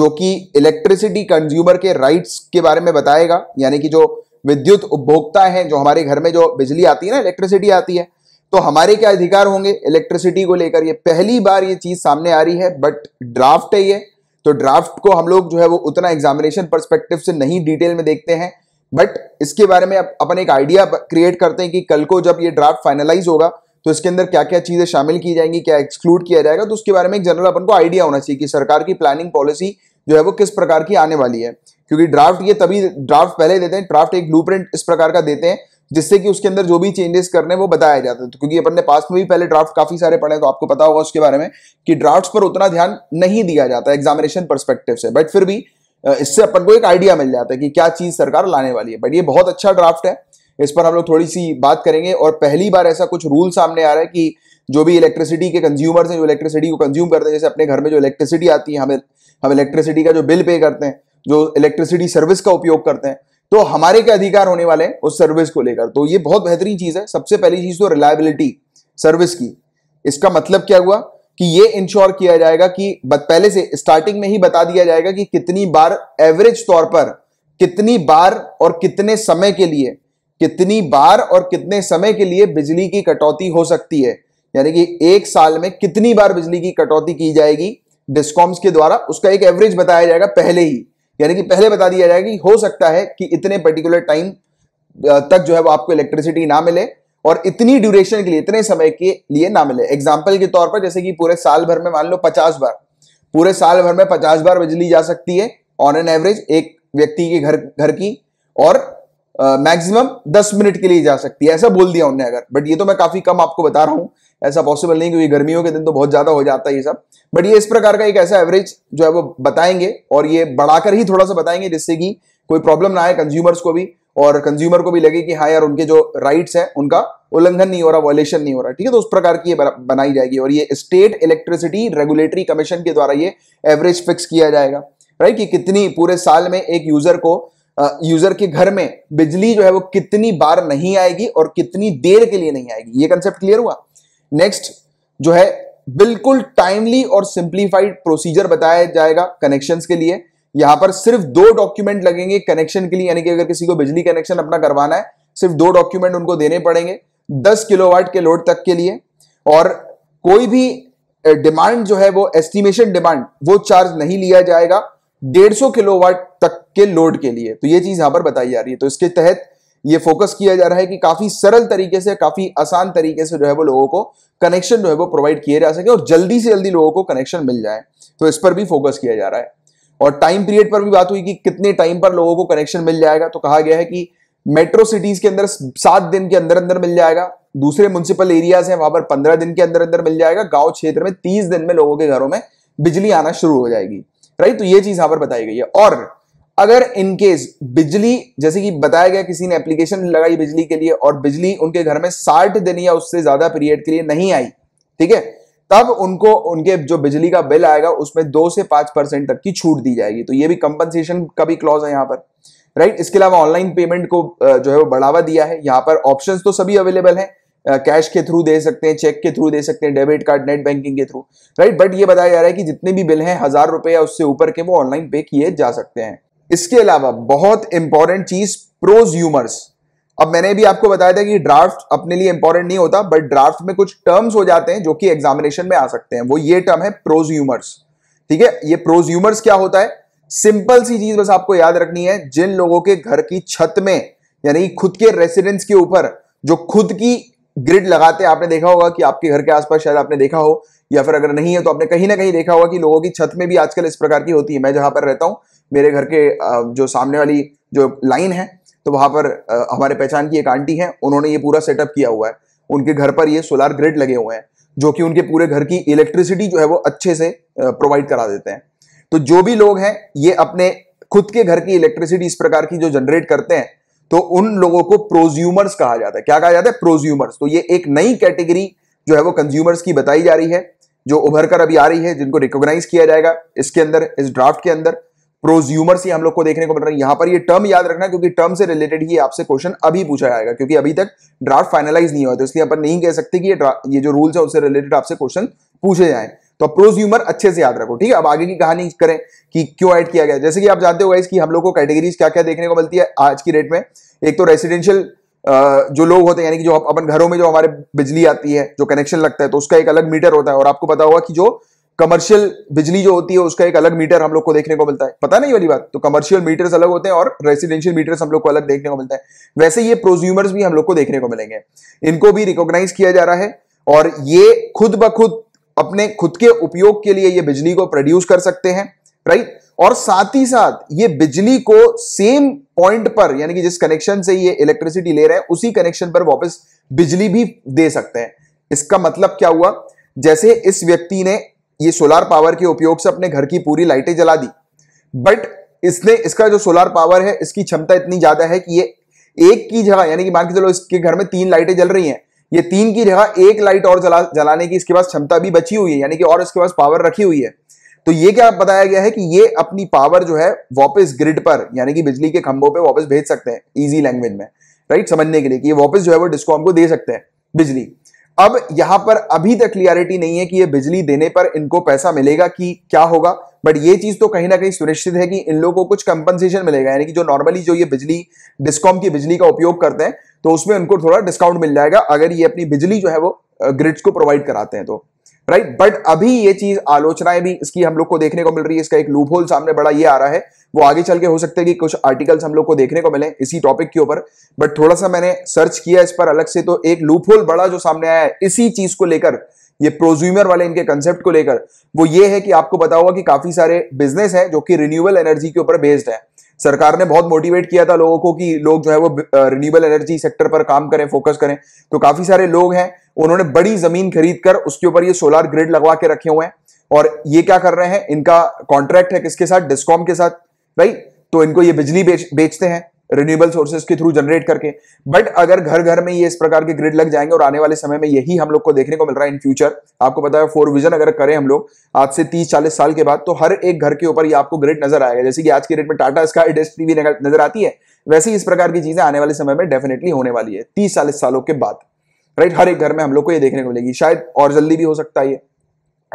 S1: जो कि इलेक्ट्रिसिटी कंज्यूमर के राइट्स के बारे में बताएगा यानी कि जो विद्युत उपभोक्ता है जो हमारे घर में जो बिजली आती है ना इलेक्ट्रिसिटी आती है तो हमारे क्या अधिकार होंगे इलेक्ट्रिसिटी को लेकर ये पहली बार ये चीज सामने आ रही है बट ड्राफ्ट है ये तो ड्राफ्ट को हम लोग जो है वो उतना एग्जामिनेशन परस्पेक्टिव से नहीं डिटेल में देखते हैं बट इसके बारे में अपन एक आइडिया क्रिएट करते हैं कि कल को जब ये ड्राफ्ट फाइनलाइज होगा तो इसके अंदर क्या क्या चीज़ें शामिल की जाएंगी क्या एक्सक्लूड किया जाएगा तो उसके बारे में एक जनरल अपन को आइडिया होना चाहिए कि सरकार की प्लानिंग पॉलिसी जो है वो किस प्रकार की आने वाली है क्योंकि ड्राफ्ट ये तभी ड्राफ्ट पहले देते हैं ड्राफ्ट एक ब्लू इस प्रकार का देते हैं जिससे कि उसके अंदर जो भी चेंजेस करने वो बताया जाता है तो क्योंकि अपन ने पास में भी पहले ड्राफ्ट काफी सारे पढ़े तो आपको पता होगा उसके बारे में कि ड्राफ्ट्स पर उतना ध्यान नहीं दिया जाता एग्जामिनेशन परस्पेक्टिव से बट फिर भी इससे अपन को एक आइडिया मिल जाता है कि क्या चीज़ सरकार लाने वाली है बट ये बहुत अच्छा ड्राफ्ट है इस पर हम लोग थोड़ी सी बात करेंगे और पहली बार ऐसा कुछ रूल सामने आ रहा है कि जो भी इलेक्ट्रिसिटी के कंज्यूमर्स हैं जो इलेक्ट्रिसिटी को कंज्यूम करते हैं जैसे अपने घर में जो इलेक्ट्रिसिटी आती है हमें हम इलेक्ट्रिसिटी का जो बिल पे करते हैं जो इलेक्ट्रिसिटी सर्विस का उपयोग करते हैं तो हमारे क्या अधिकार होने वाले हैं उस सर्विस को लेकर तो ये बहुत बेहतरीन चीज़ है सबसे पहली चीज़ तो रिलायबिलिटी सर्विस की इसका मतलब क्या हुआ कि ये इंश्योर किया जाएगा कि पहले से स्टार्टिंग में ही बता दिया जाएगा कि कितनी बार एवरेज तौर पर कितनी बार और कितने समय के लिए कितनी बार और कितने समय के लिए बिजली की कटौती हो सकती है यानी कि एक साल में कितनी बार बिजली की कटौती की जाएगी डिस्कॉम्स के द्वारा उसका एक एवरेज बताया जाएगा पहले ही यानी कि पहले बता दिया जाएगा कि हो सकता है कि इतने पर्टिकुलर टाइम तक जो है वो आपको इलेक्ट्रिसिटी ना मिले और इतनी ड्यूरेशन के लिए इतने समय के लिए ना मिले एग्जाम्पल के तौर पर जैसे कि पूरे साल भर में मान लो पचास बार पूरे साल भर में पचास बार बिजली जा सकती है ऑन एन एवरेज एक व्यक्ति के घर घर की और मैक्सिमम दस मिनट के लिए जा सकती है ऐसा बोल दिया उनने अगर बट ये तो मैं काफी कम आपको बता रहा हूं ऐसा पॉसिबल नहीं क्योंकि गर्मियों के दिन तो बहुत ज्यादा हो जाता है ये सब बट ये इस प्रकार का एक ऐसा एवरेज जो है वो बताएंगे और ये बढ़ाकर ही थोड़ा सा बताएंगे जिससे कि कोई प्रॉब्लम ना आए कंज्यूमर्स को भी और कंज्यूमर को भी लगे कि हाँ यार उनके जो राइट्स हैं उनका उल्लंघन नहीं हो रहा वॉयलेशन नहीं हो रहा ठीक है तो उस प्रकार की ये बनाई जाएगी और ये स्टेट इलेक्ट्रिसिटी रेगुलेटरी कमीशन के द्वारा ये एवरेज फिक्स किया जाएगा राइट कि कितनी पूरे साल में एक यूजर को यूजर के घर में बिजली जो है वो कितनी बार नहीं आएगी और कितनी देर के लिए नहीं आएगी ये कंसेप्ट क्लियर हुआ नेक्स्ट जो है बिल्कुल टाइमली और सिंप्लीफाइड प्रोसीजर बताया जाएगा कनेक्शंस के लिए यहां पर सिर्फ दो डॉक्यूमेंट लगेंगे कनेक्शन के लिए यानी कि अगर किसी को बिजली कनेक्शन अपना करवाना है सिर्फ दो डॉक्यूमेंट उनको देने पड़ेंगे दस किलोवाट के लोड तक के लिए और कोई भी डिमांड जो है वो एस्टिमेशन डिमांड वो चार्ज नहीं लिया जाएगा 150 किलोवाट तक के लोड के लिए तो ये चीज यहां पर बताई जा रही है तो इसके तहत ये फोकस किया जा रहा है कि काफी सरल तरीके से काफी आसान तरीके से जो है वो लोगों को कनेक्शन जो है वो प्रोवाइड किए जा सके और जल्दी से जल्दी लोगों को कनेक्शन मिल जाए तो इस पर भी फोकस किया जा रहा है और टाइम पीरियड पर भी बात हुई कि कितने टाइम पर लोगों को कनेक्शन मिल जाएगा तो कहा गया है कि मेट्रो सिटीज के अंदर सात दिन के अंदर अंदर मिल जाएगा दूसरे म्यूनसिपल एरियाज हैं वहां पर पंद्रह दिन के अंदर अंदर मिल जाएगा गांव क्षेत्र में तीस दिन में लोगों के घरों में बिजली आना शुरू हो जाएगी राइट तो ये चीज यहां पर बताई गई है और अगर इनकेस बिजली जैसे कि बताया गया किसी ने एप्लीकेशन लगाई बिजली के लिए और बिजली उनके घर में साठ दिन या उससे ज्यादा पीरियड के लिए नहीं आई ठीक है तब उनको उनके जो बिजली का बिल आएगा उसमें दो से पांच परसेंट तक की छूट दी जाएगी तो ये भी कंपनसेशन का भी क्लॉज है यहाँ पर राइट इसके अलावा ऑनलाइन पेमेंट को जो है वो बढ़ावा दिया है यहाँ पर ऑप्शन तो सभी अवेलेबल है कैश के थ्रू दे सकते हैं चेक के थ्रू दे सकते हैं डेबिट कार्ड नेट बैंकिंग के थ्रू राइट बट ये बताया जा रहा है कि जितने भी बिल हैं हजार रुपए या उससे ऊपर के वो ऑनलाइन पे किए जा सकते हैं इसके अलावा बहुत इंपॉर्टेंट चीज प्रोज्यूमर्स अब मैंने भी आपको बताया था कि ड्राफ्ट अपने लिए इंपॉर्टेंट नहीं होता बट ड्राफ्ट में कुछ टर्म्स हो जाते हैं जो कि एग्जामिनेशन में आ सकते हैं वो ये टर्म है प्रोज्यूमर्स ठीक है ये प्रोज्यूमर्स क्या होता है सिंपल सी चीज बस आपको याद रखनी है जिन लोगों के घर की छत में यानी खुद के रेसिडेंस के ऊपर जो खुद की ग्रिड लगाते हैं आपने देखा होगा कि आपके घर के आसपास शायद आपने देखा हो या फिर अगर नहीं है तो आपने कहीं ना कहीं देखा होगा कि लोगों की छत में भी आजकल इस प्रकार की होती है मैं जहां पर रहता हूँ मेरे घर के जो सामने वाली जो लाइन है तो वहां पर आ, हमारे पहचान की एक आंटी हैं उन्होंने ये पूरा सेटअप किया हुआ है उनके घर पर ये सोलार ग्रिड लगे हुए हैं जो कि उनके पूरे घर की इलेक्ट्रिसिटी जो है वो अच्छे से प्रोवाइड करा देते हैं तो जो भी लोग हैं ये अपने खुद के घर की इलेक्ट्रिसिटी इस प्रकार की जो जनरेट करते हैं तो उन लोगों को प्रोज्यूमर्स कहा जाता है क्या कहा जाता है प्रोज्यूमर्स तो ये एक नई कैटेगरी जो है वो कंज्यूमर्स की बताई जा रही है जो उभर कर अभी आ रही है जिनको रिकॉग्नाइज किया जाएगा इसके अंदर इस ड्राफ्ट के अंदर प्रोज्यूमर ही हम लोग को देखने को मिल रहा है यहां पर ये टर्म याद रखना क्योंकि टर्म से रिलेटेड ही आपसे क्वेश्चन अभी पूछा जाएगा क्योंकि अभी तक ड्राफ्ट फाइनलाइज नहीं हुआ तो इसलिए अपन नहीं कह सकते कि ये ये जो रूल्स है उससे रिलेटेड आपसे क्वेश्चन पूछे जाए तो प्रोज्यूमर अच्छे से याद रखो ठीक है अब आगे की कहानी करें कि क्यों ऐड किया गया जैसे कि आप जानते हो कि हम लोग को कैटेगरीज क्या क्या देखने को मिलती है आज की डेट में एक तो रेसिडेंशियल जो लोग होते हैं यानी कि जो अपन घरों में जो हमारे बिजली आती है जो कनेक्शन लगता है तो उसका एक अलग मीटर होता है और आपको पता होगा कि जो कमर्शियल बिजली जो होती है उसका एक अलग मीटर हम लोग को देखने को मिलता है पता नहीं वाली बात तो कमर्शियल मीटर्स अलग होते हैं और रेसिडेंशियल मीटर्स हम लोग को अलग देखने को मिलता है वैसे ये प्रोज्यूमर्स भी हम लोग को देखने को मिलेंगे इनको भी रिकॉग्नाइज किया जा रहा है और ये खुद ब खुद अपने खुद के उपयोग के लिए ये बिजली को प्रोड्यूस कर सकते हैं राइट और साथ ही साथ ये बिजली को सेम पॉइंट पर यानी कि जिस कनेक्शन से ये इलेक्ट्रिसिटी ले रहे हैं उसी कनेक्शन पर वापस बिजली भी दे सकते हैं इसका मतलब क्या हुआ जैसे इस व्यक्ति ने ये सोलर पावर के उपयोग से अपने घर की पूरी लाइटें जला दी बट इसने इसका जो सोलर पावर है इसकी क्षमता इतनी ज्यादा है कि ये एक की जगह यानी कि मान के चलो इसके घर में तीन लाइटें जल रही हैं ये तीन की जगह एक लाइट और जला जलाने की इसके पास क्षमता भी बची हुई है यानी कि और इसके पास पावर रखी हुई है तो ये क्या बताया गया है कि ये अपनी पावर जो है वापस ग्रिड पर यानी कि बिजली के खंभों पर वापस भेज सकते हैं ईजी लैंग्वेज में राइट समझने के लिए कि ये वापस जो है वो डिस्कॉम को दे सकते हैं बिजली अब यहां पर अभी तक क्लियरिटी नहीं है कि ये बिजली देने पर इनको पैसा मिलेगा कि क्या होगा बट ये चीज तो कहीं ना कहीं सुनिश्चित है कि इन लोगों को कुछ कंपनसेशन मिलेगा यानी कि जो नॉर्मली जो ये बिजली डिस्कॉम की बिजली का उपयोग करते हैं तो उसमें उनको थोड़ा डिस्काउंट मिल जाएगा अगर ये अपनी बिजली जो है वो ग्रिड्स को प्रोवाइड कराते हैं तो राइट बट अभी ये चीज आलोचनाएं भी इसकी हम लोग को देखने को मिल रही है इसका एक लूप होल सामने बड़ा ये आ रहा है वो आगे चल के हो सकते हैं कि कुछ आर्टिकल्स हम लोग को देखने को मिले इसी टॉपिक के ऊपर बट थोड़ा सा मैंने सर्च किया इस पर अलग से तो एक लूप होल बड़ा जो सामने आया है इसी चीज को लेकर ये प्रोज्यूमर वाले इनके कंसेप्ट को लेकर वो ये है कि आपको बताऊंगा कि काफी सारे बिजनेस है जो कि रिन्यूएबल एनर्जी के ऊपर बेस्ड है सरकार ने बहुत मोटिवेट किया था लोगों को कि लोग जो है वो रिन्यूएबल एनर्जी सेक्टर पर काम करें फोकस करें तो काफी सारे लोग हैं उन्होंने बड़ी जमीन खरीद कर उसके ऊपर ये सोलार ग्रिड लगवा के रखे हुए हैं और ये क्या कर रहे हैं इनका कॉन्ट्रैक्ट है किसके साथ डिस्कॉम के साथ राइट तो इनको ये बिजली बेच बेचते हैं रिन्यूएबल सोर्सेज के थ्रू जनरेट करके बट अगर घर घर में ये इस प्रकार के ग्रिड लग जाएंगे और आने वाले समय में यही हम लोग को देखने को मिल रहा है इन फ्यूचर आपको पता है फोर विजन अगर करें हम लोग आज से तीस चालीस साल के बाद तो हर एक घर के ऊपर ये आपको ग्रिड नजर आएगा जैसे कि आज के डेट में टाटा स्काई डेस्ट टीवी नजर आती है वैसे ही इस प्रकार की चीजें आने वाले समय में डेफिनेटली होने वाली है तीस चालीस सालों के बाद राइट हर एक घर में हम लोग को ये देखने को मिलेगी शायद और जल्दी भी हो सकता है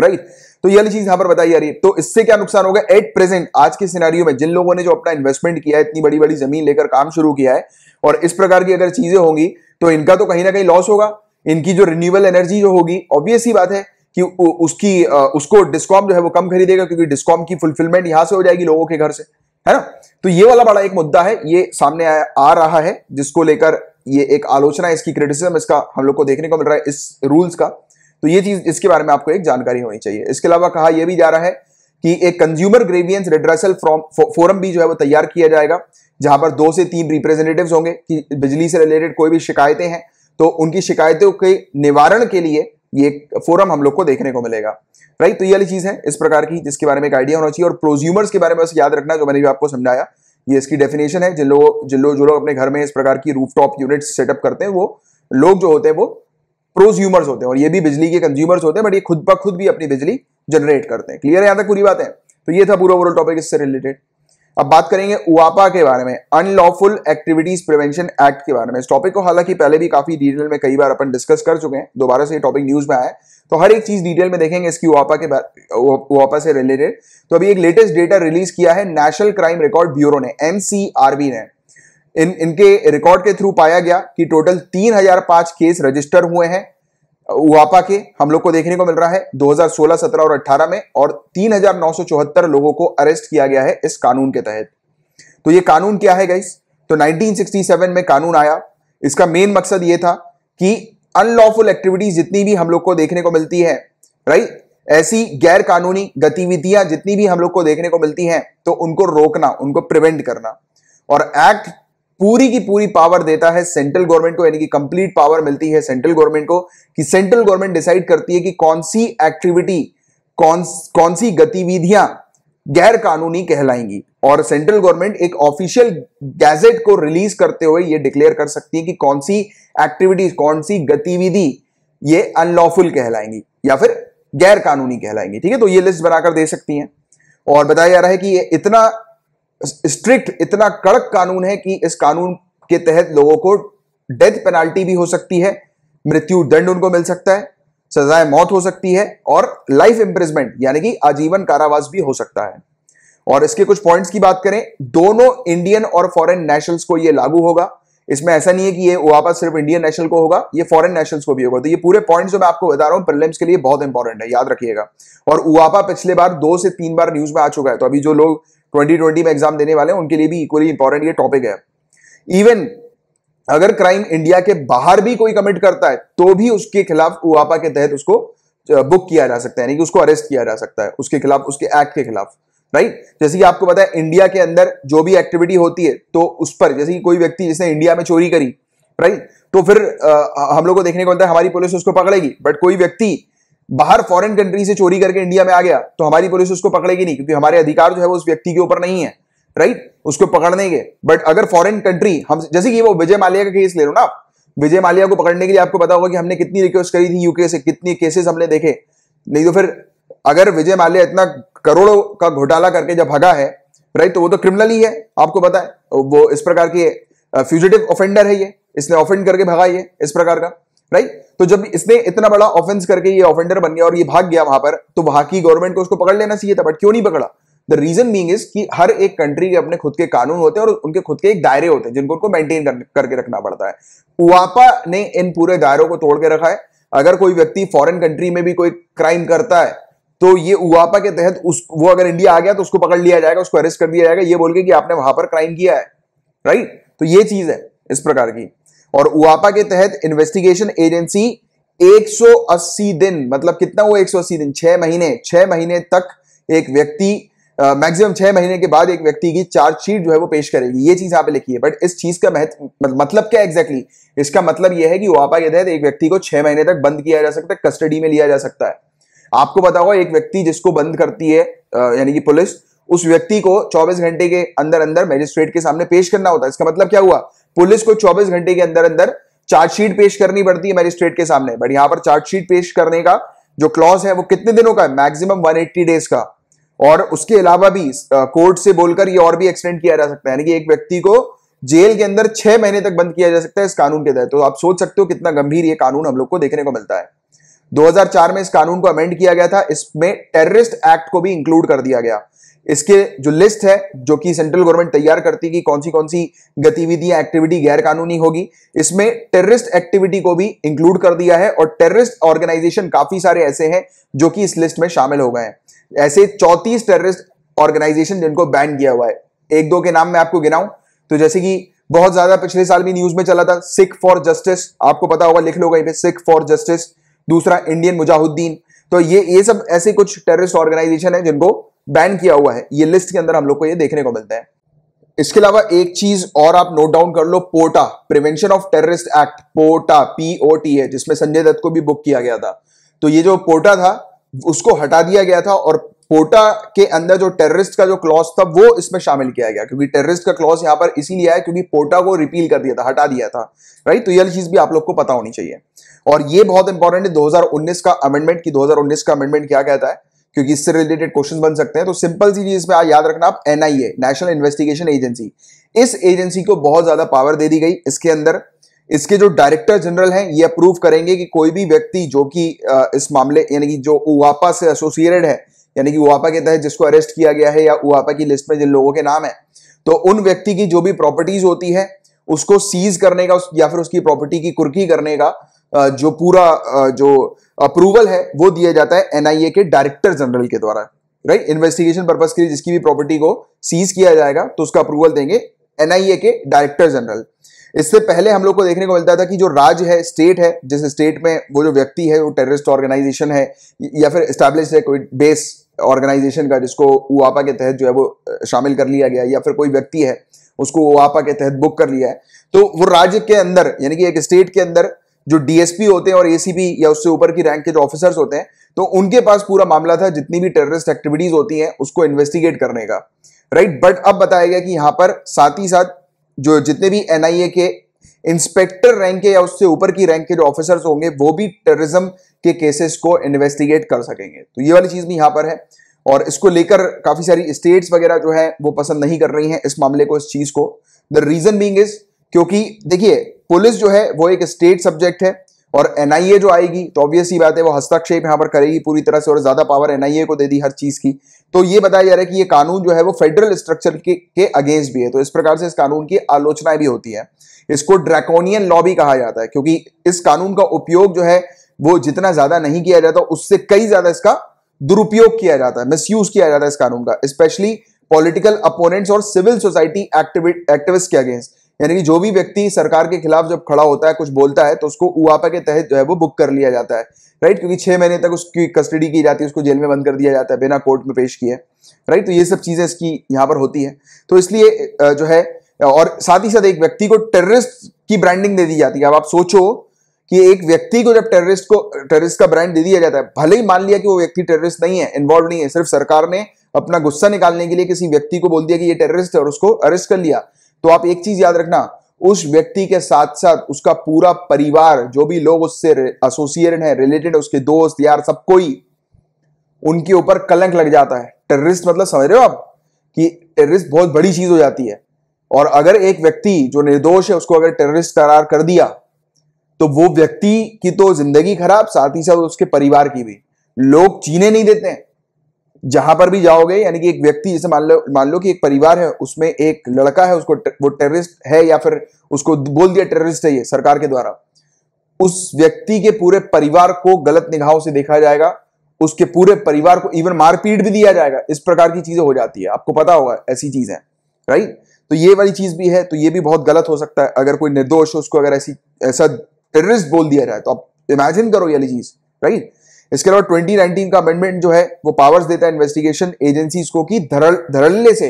S1: राइट तो ये चीज यहां पर बताई जा रही है तो इससे क्या नुकसान होगा एट प्रेजेंट आज के सिनारियो में जिन लोगों ने जो अपना इन्वेस्टमेंट किया है इतनी बड़ी बड़ी जमीन लेकर काम शुरू किया है और इस प्रकार की अगर चीजें होंगी तो इनका तो कहीं ना कहीं लॉस होगा इनकी जो रिन्यूएबल एनर्जी जो होगी ऑब्वियस ही बात है कि उसकी उसको डिस्कॉम जो है वो कम खरीदेगा क्योंकि डिस्कॉम की फुलफिलमेंट यहां से हो जाएगी लोगों के घर से है ना तो ये वाला बड़ा एक मुद्दा है ये सामने आ, आ रहा है जिसको लेकर ये एक आलोचना इसकी क्रिटिसिज्म इसका हम लोग को देखने को मिल रहा है इस रूल्स का तो ये चीज इसके बारे में आपको एक जानकारी होनी चाहिए इसके अलावा कहा यह भी जा रहा है कि एक कंज्यूमर ग्रेवियंस रिड्रेसल फोरम भी जो है वो तैयार किया जाएगा जहां पर दो से तीन रिप्रेजेंटेटिव होंगे कि बिजली से रिलेटेड कोई भी शिकायतें हैं तो उनकी शिकायतों के निवारण के लिए ये फोरम हम लोग को देखने को मिलेगा राइट तो ये वाली चीज है इस प्रकार की जिसके बारे में एक आइडिया होना चाहिए और प्रोज्यूमर्स के बारे में बस याद रखना जो मैंने भी आपको समझाया ये इसकी डेफिनेशन है जिन लोग जिन लोग जो लोग अपने घर में इस प्रकार की रूफ टॉप यूनिट सेटअप करते हैं वो लोग जो होते हैं वो प्रोज्यूमर्स होते हैं और ये भी बिजली के कंज्यूमर्स होते हैं बट ये खुद ब खुद भी अपनी बिजली जनरेट करते हैं क्लियर है तक पूरी बात है तो ये था पूरा ओवरऑल टॉपिक इससे रिलेटेड अब बात करेंगे उआपा के बारे में अनलॉफुल एक्टिविटीज प्रिवेंशन एक्ट के बारे में इस टॉपिक को हालांकि पहले भी काफी डिटेल में कई बार अपन डिस्कस कर चुके हैं दोबारा से ये टॉपिक न्यूज में आया है तो हर एक चीज डिटेल में देखेंगे इसकी उआपा के उआपा से रिलेटेड तो अभी एक लेटेस्ट डेटा रिलीज किया है नेशनल क्राइम रिकॉर्ड ब्यूरो ने एनसीआरबी ने इन इनके रिकॉर्ड के थ्रू पाया गया कि टोटल 3005 केस रजिस्टर हुए हैं उपा के हम लोग को देखने को मिल रहा है 2016, 17 और 18 में और तीन लोगों को अरेस्ट किया गया है इस कानून के तहत तो ये कानून क्या है गाइस तो 1967 में कानून आया इसका मेन मकसद ये था कि अनलॉफुल एक्टिविटीज जितनी भी हम लोग को देखने को मिलती है राइट ऐसी गैर कानूनी गतिविधियां जितनी भी हम लोग को देखने को मिलती हैं तो उनको रोकना उनको प्रिवेंट करना और एक्ट पूरी की पूरी पावर देता है सेंट्रल गवर्नमेंट को यानी कि कंप्लीट पावर मिलती है सेंट्रल गवर्नमेंट को कि सेंट्रल गवर्नमेंट डिसाइड करती है कि कौन सी एक्टिविटी कौन कौन सी गतिविधियां गैर कानूनी कहलाएंगी और सेंट्रल गवर्नमेंट एक ऑफिशियल गैजेट को रिलीज करते हुए यह डिक्लेयर कर सकती है कि कौन सी एक्टिविटीज कौन सी गतिविधि ये अनलॉफुल कहलाएंगी या फिर गैर कानूनी कहलाएंगी ठीक है तो ये लिस्ट बनाकर दे सकती हैं और बताया जा रहा है कि ये इतना स्ट्रिक्ट इतना कड़क कानून है कि इस कानून के तहत लोगों को डेथ पेनाल्टी भी हो सकती है मृत्यु दंड उनको मिल सकता है सजाए मौत हो सकती है और लाइफ इंप्रिजमेंट यानी कि आजीवन कारावास भी हो सकता है और इसके कुछ पॉइंट्स की बात करें दोनों इंडियन और फॉरेन नेशनल्स को यह लागू होगा इसमें ऐसा नहीं है कि ये वापस सिर्फ इंडियन नेशनल को होगा ये फॉरेन नेशनल्स को भी होगा तो ये पूरे पॉइंट्स जो मैं आपको बता रहा हूं प्रिलिम्स के लिए बहुत इंपॉर्टेंट है याद रखिएगा और वापा पिछले बार दो से तीन बार न्यूज में आ चुका है तो अभी जो लोग 2020 में एग्जाम देने वाले हैं उनके लिए भी इक्वली इंपॉर्टेंट ये टॉपिक है इवन अगर क्राइम इंडिया के बाहर भी कोई कमिट करता है तो भी उसके खिलाफ उपा के तहत उसको बुक किया जा सकता है यानी कि उसको अरेस्ट किया जा सकता है उसके खिलाफ उसके एक्ट के खिलाफ राइट जैसे कि आपको पता है इंडिया के अंदर जो भी एक्टिविटी होती है तो उस पर जैसे कि कोई व्यक्ति जिसने इंडिया में चोरी करी राइट तो फिर आ, हम लोग को देखने को मिलता है हमारी पुलिस उसको पकड़ेगी बट कोई व्यक्ति बाहर फॉरेन कंट्री से चोरी करके इंडिया में आ गया तो हमारी पुलिस उसको पकड़ेगी नहीं क्योंकि हमारे अधिकार जो है वो उस व्यक्ति के ऊपर नहीं है राइट उसको पकड़ने के बट अगर फॉरेन कंट्री हम जैसे कि वो विजय माल्या का केस ले लो ना विजय माल्या को पकड़ने के लिए आपको पता होगा कि हमने कितनी रिक्वेस्ट करी थी यूके से कितने केसेस हमने देखे नहीं तो फिर अगर विजय माल्या इतना करोड़ों का घोटाला करके जब भगा है राइट तो वो तो क्रिमिनल ही है आपको पता है वो इस प्रकार की फ्यूजिटिव ऑफेंडर है ये इसने ऑफेंड करके भगा ये इस प्रकार का राइट तो जब इसने इतना बड़ा ऑफेंस करके ये ऑफेंडर बन गया और ये भाग गया वहां पर तो वहां की गवर्नमेंट को उसको पकड़ लेना चाहिए था बट क्यों नहीं पकड़ा द रीजन बींग इज कि हर एक कंट्री के अपने खुद के कानून होते हैं और उनके खुद के एक दायरे होते हैं जिनको उनको मेंटेन करके रखना पड़ता है उपा ने इन पूरे दायरों को तोड़ के रखा है अगर कोई व्यक्ति फॉरेन कंट्री में भी कोई क्राइम करता है तो ये उवापा के तहत उस वो अगर इंडिया आ गया तो उसको पकड़ लिया जाएगा उसको अरेस्ट कर दिया जाएगा ये बोल के कि आपने वहां पर क्राइम किया है राइट तो ये चीज है इस प्रकार की और उआपा के तहत इन्वेस्टिगेशन एजेंसी 180 दिन मतलब कितना हुआ 180 दिन छह महीने छह महीने तक एक व्यक्ति मैक्सिमम छह महीने के बाद एक व्यक्ति की चार्जशीट जो है वो पेश करेगी ये चीज यहाँ पे लिखी है बट इस चीज का महत्व मतलब क्या एग्जैक्टली exactly? इसका मतलब यह है कि वापा के तहत एक व्यक्ति को छह महीने तक बंद किया जा सकता है कस्टडी में लिया जा सकता है आपको बताओ एक व्यक्ति जिसको बंद करती है यानी कि पुलिस उस व्यक्ति को 24 घंटे के अंदर अंदर मैजिस्ट्रेट के सामने पेश करना होता है इसका मतलब क्या हुआ पुलिस को 24 घंटे के अंदर अंदर चार्जशीट पेश करनी पड़ती है मैजिस्ट्रेट के सामने बट यहां पर चार्जशीट पेश करने का जो क्लॉज है वो कितने दिनों का है मैक्सिमम 180 डेज का और उसके अलावा भी कोर्ट से बोलकर ये और भी एक्सटेंड किया जा सकता है यानी कि एक व्यक्ति को जेल के अंदर छह महीने तक बंद किया जा सकता है इस कानून के तहत तो आप सोच सकते हो कितना गंभीर ये कानून हम लोग को देखने को मिलता है 2004 में इस कानून को अमेंड किया गया था इसमें टेररिस्ट एक्ट को भी इंक्लूड कर दिया गया इसके जो लिस्ट है जो कि सेंट्रल गवर्नमेंट तैयार करती कि कौन सी कौन सी गतिविधियां एक्टिविटी गैर कानूनी होगी इसमें टेररिस्ट एक्टिविटी को भी इंक्लूड कर दिया है और टेररिस्ट ऑर्गेनाइजेशन काफी सारे ऐसे हैं जो कि इस लिस्ट में शामिल हो गए हैं ऐसे चौतीस टेररिस्ट ऑर्गेनाइजेशन जिनको बैन किया हुआ है एक दो के नाम मैं आपको गिनाऊं तो जैसे कि बहुत ज्यादा पिछले साल भी न्यूज में चला था सिख फॉर जस्टिस आपको पता होगा लिख लो कहीं पे सिख फॉर जस्टिस दूसरा इंडियन मुजाहुद्दीन तो ये ये सब ऐसे कुछ टेररिस्ट ऑर्गेनाइजेशन है जिनको बैन किया हुआ है ये लिस्ट के अंदर हम लोग को ये देखने को मिलता है इसके अलावा एक चीज और आप नोट डाउन कर लो POTA prevention of terrorist act POTA P O T है जिसमें संजय दत्त को भी बुक किया गया था तो ये जो पोटा था उसको हटा दिया गया था और पोटा के अंदर जो टेररिस्ट का जो क्लॉज था वो इसमें शामिल किया गया क्योंकि टेररिस्ट का क्लॉज यहाँ पर इसीलिए आया क्योंकि पोटा को रिपील कर दिया था हटा दिया था राइट तो ये चीज भी आप लोग को पता होनी चाहिए और ये बहुत इंपॉर्टेंट है 2019 का अमेंडमेंट की 2019 का अमेंडमेंट क्या कहता है क्योंकि इससे रिलेटेड क्वेश्चन बन सकते हैं तो सिंपल सी चीज पे याद रखना आप एनआईए नेशनल इन्वेस्टिगेशन एजेंसी इस एजेंसी को बहुत ज्यादा पावर दे दी गई इसके अंदर इसके जो डायरेक्टर जनरल हैं ये अप्रूव करेंगे कि कोई भी व्यक्ति जो कि इस मामले यानी कि जो उवापा से एसोसिएटेड है यानी कि उवापा के तहत जिसको अरेस्ट किया गया है या उवापा की लिस्ट में जिन लोगों के नाम है तो उन व्यक्ति की जो भी प्रॉपर्टीज होती है उसको सीज करने का या फिर उसकी प्रॉपर्टी की कुर्की करने का जो पूरा जो अप्रूवल है वो दिया जाता है एनआईए के डायरेक्टर जनरल के द्वारा राइट इन्वेस्टिगेशन पर्पज के लिए जिसकी भी प्रॉपर्टी को सीज किया जाएगा तो उसका अप्रूवल देंगे एनआईए के डायरेक्टर जनरल इससे पहले हम लोग को देखने को मिलता था कि जो राज्य है स्टेट है जिस स्टेट में वो जो व्यक्ति है वो टेररिस्ट ऑर्गेनाइजेशन है या फिर स्टैब्लिश है कोई बेस ऑर्गेनाइजेशन का जिसको उआपा के तहत जो है वो शामिल कर लिया गया या फिर कोई व्यक्ति है उसको उआपा के तहत बुक कर लिया है तो वो राज्य के अंदर यानी कि एक स्टेट के अंदर जो डीएसपी होते हैं और एसीबी या उससे ऊपर की रैंक के जो ऑफिसर्स होते हैं तो उनके पास पूरा मामला था जितनी भी टेररिस्ट एक्टिविटीज होती हैं उसको इन्वेस्टिगेट करने का राइट बट अब बताया गया कि यहां पर साथ ही साथ जो जितने भी एनआईए के इंस्पेक्टर रैंक के या उससे ऊपर की रैंक के जो ऑफिसर्स होंगे वो भी टेररिज्म के केसेस को इन्वेस्टिगेट कर सकेंगे तो ये वाली चीज भी यहां पर है और इसको लेकर काफी सारी स्टेट्स वगैरह जो है वो पसंद नहीं कर रही हैं इस मामले को इस चीज को द रीजन बींग इज क्योंकि देखिए पुलिस जो है वो एक स्टेट सब्जेक्ट है और एनआईए जो आएगी तो ऑब्वियस ही बात है वो हस्तक्षेप यहाँ पर करेगी पूरी तरह से और ज्यादा पावर एनआईए को दे दी हर चीज की तो ये बताया जा रहा है कि ये कानून जो है वो फेडरल स्ट्रक्चर के, के अगेंस्ट भी है तो इस प्रकार से इस कानून की आलोचनाएं भी होती है इसको ड्रैकोनियन लॉ भी कहा जाता है क्योंकि इस कानून का उपयोग जो है वो जितना ज्यादा नहीं किया जाता उससे कई ज्यादा इसका दुरुपयोग किया जाता है मिस किया जाता है इस कानून का स्पेशली पॉलिटिकल अपोनेंट्स और सिविल सोसाइटी एक्टिविस्ट के अगेंस्ट यानी कि जो भी व्यक्ति सरकार के खिलाफ जब खड़ा होता है कुछ बोलता है तो उसको उआपा के तहत जो है वो बुक कर लिया जाता है राइट क्योंकि छह महीने तक उसकी कस्टडी की जाती है उसको जेल में बंद कर दिया जाता है बिना कोर्ट में पेश किए राइट तो ये सब चीज़ें इसकी यहाँ पर होती है तो इसलिए जो है और साथ ही साथ एक व्यक्ति को टेररिस्ट की ब्रांडिंग दे दी जाती है अब आप सोचो कि एक व्यक्ति को जब टेररिस्ट को टेररिस्ट का ब्रांड दे दिया जाता है भले ही मान लिया कि वो व्यक्ति टेररिस्ट नहीं है इन्वॉल्व नहीं है सिर्फ सरकार ने अपना गुस्सा निकालने के लिए किसी व्यक्ति को बोल दिया कि ये टेररिस्ट है और उसको अरेस्ट कर लिया तो आप एक चीज याद रखना उस व्यक्ति के साथ साथ उसका पूरा परिवार जो भी लोग उससे एसोसिएटेड है रिलेटेड उसके दोस्त यार सब कोई उनके ऊपर कलंक लग जाता है टेररिस्ट मतलब समझ रहे हो आप कि टेररिस्ट बहुत बड़ी चीज हो जाती है और अगर एक व्यक्ति जो निर्दोष है उसको अगर टेररिस्ट करार कर दिया तो वो व्यक्ति की तो जिंदगी खराब साथ ही साथ उसके परिवार की भी लोग चीने नहीं देते हैं जहां पर भी जाओगे यानी कि एक व्यक्ति जैसे मान लो मान लो कि एक परिवार है उसमें एक लड़का है उसको वो टेररिस्ट है या फिर उसको बोल दिया टेररिस्ट है ये सरकार के द्वारा उस व्यक्ति के पूरे परिवार को गलत निगाहों से देखा जाएगा उसके पूरे परिवार को इवन मारपीट भी दिया जाएगा इस प्रकार की चीजें हो जाती है आपको पता होगा ऐसी चीज है राइट तो ये वाली चीज भी है तो ये भी बहुत गलत हो सकता है अगर कोई निर्दोष उसको अगर ऐसी ऐसा टेररिस्ट बोल दिया जाए तो आप इमेजिन करो ये वाली चीज राइट इसके अलावा 2019 का अमेंडमेंट जो है वो पावर्स देता है इन्वेस्टिगेशन एजेंसीज को कि धरल धरल्ले से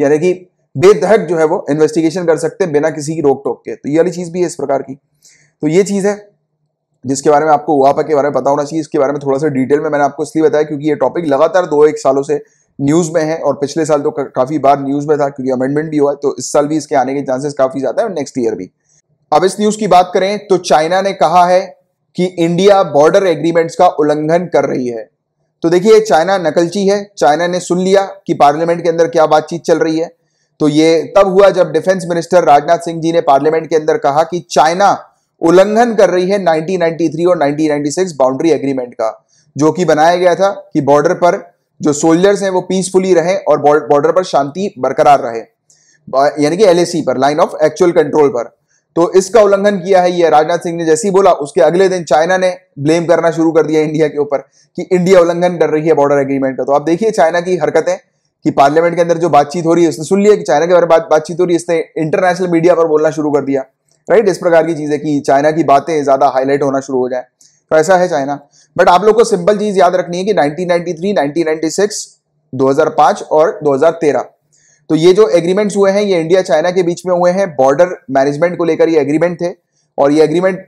S1: यानी कि बेदहक जो है वो इन्वेस्टिगेशन कर सकते हैं बिना किसी की रोक टोक के तो ये वाली चीज़ भी है इस प्रकार की तो ये चीज़ है जिसके बारे में आपको वापा के बारे में पता होना चाहिए इसके बारे में थोड़ा सा डिटेल में मैंने आपको इसलिए बताया क्योंकि ये टॉपिक लगातार दो एक सालों से न्यूज़ में है और पिछले साल तो काफ़ी बार न्यूज़ में था क्योंकि अमेंडमेंट भी हुआ तो इस साल भी इसके आने के चांसेस काफ़ी ज़्यादा है और नेक्स्ट ईयर भी अब इस न्यूज़ की बात करें तो चाइना ने कहा है कि इंडिया बॉर्डर एग्रीमेंट्स का उल्लंघन कर रही है तो देखिए चाइना नकलची है चाइना ने सुन लिया कि पार्लियामेंट के अंदर क्या बातचीत चल रही है तो ये तब हुआ जब डिफेंस मिनिस्टर राजनाथ सिंह जी ने पार्लियामेंट के अंदर कहा कि चाइना उल्लंघन कर रही है 1993 और 1996 बाउंड्री एग्रीमेंट का जो कि बनाया गया था कि बॉर्डर पर जो सोल्जर्स हैं वो पीसफुली रहें और बॉर्डर पर शांति बरकरार रहे यानी कि एलएसी पर लाइन ऑफ एक्चुअल कंट्रोल पर तो इसका उल्लंघन किया है ये राजनाथ सिंह ने जैसे ही बोला उसके अगले दिन चाइना ने ब्लेम करना शुरू कर दिया इंडिया के ऊपर कि इंडिया उल्लंघन कर रही है बॉर्डर एग्रीमेंट का तो आप देखिए चाइना की हरकतें कि पार्लियामेंट के अंदर जो बातचीत हो रही है उसने सुन लिया कि चाइना के बारे में बातचीत हो रही है इसने इंटरनेशनल मीडिया पर बोलना शुरू कर दिया राइट इस प्रकार की चीज़ें कि चाइना की बातें ज़्यादा हाईलाइट होना शुरू हो जाए तो ऐसा है चाइना बट आप लोग को सिंपल चीज़ याद रखनी है कि नाइनटीन नाइनटी और दो तो ये जो एग्रीमेंट्स हुए हैं ये इंडिया चाइना के बीच में हुए हैं बॉर्डर मैनेजमेंट को लेकर ये एग्रीमेंट थे और ये एग्रीमेंट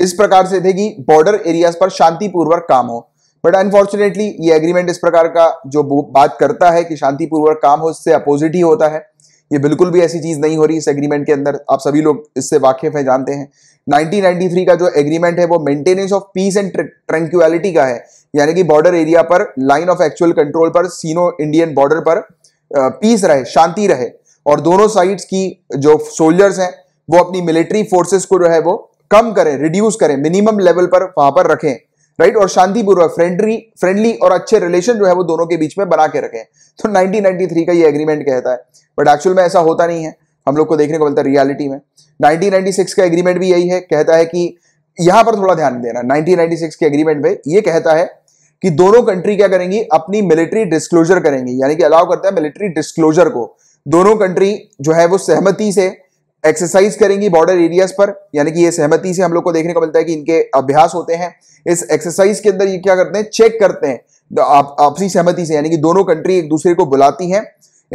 S1: इस प्रकार से थे कि बॉर्डर एरियाज पर शांतिपूर्वक काम हो बट अनफॉर्चुनेटली ये एग्रीमेंट इस प्रकार का जो बात करता है कि शांतिपूर्वक काम हो इससे अपोजिट ही होता है ये बिल्कुल भी ऐसी चीज़ नहीं हो रही इस एग्रीमेंट के अंदर आप सभी लोग इससे वाकिफ है जानते हैं 1993 का जो एग्रीमेंट है वो maintenance of peace and tranquillity का है यानी कि बॉर्डर एरिया पर लाइन ऑफ एक्चुअल कंट्रोल पर सीनो इंडियन बॉर्डर पर पीस रहे शांति रहे और दोनों साइड्स की जो सोल्जर्स हैं वो अपनी मिलिट्री फोर्सेस को जो है वो कम करें रिड्यूस करें मिनिमम लेवल पर वहां पर रखें राइट और शांतिपूर्वक फ्रेंडली फ्रेंडली और अच्छे रिलेशन जो है वो दोनों के बीच में बना के रखें तो 1993 का ये एग्रीमेंट कहता है बट एक्चुअल में ऐसा होता नहीं है हम लोग को देखने को मिलता है रियलिटी में 1996 का एग्रीमेंट भी यही है कहता है कि यहां पर थोड़ा ध्यान देना 1996 के एग्रीमेंट में ये कहता है कि दोनों कंट्री क्या करेंगी अपनी मिलिट्री डिस्क्लोजर करेंगी यानी कि अलाउ करता है मिलिट्री डिस्क्लोजर को दोनों कंट्री जो है वो सहमति से एक्सरसाइज करेंगी बॉर्डर एरियाज पर यानी कि ये सहमति से हम लोग को देखने को मिलता है कि इनके अभ्यास होते हैं इस एक्सरसाइज के अंदर ये क्या करते हैं चेक करते हैं तो आप आपसी सहमति से यानी कि दोनों कंट्री एक दूसरे को बुलाती हैं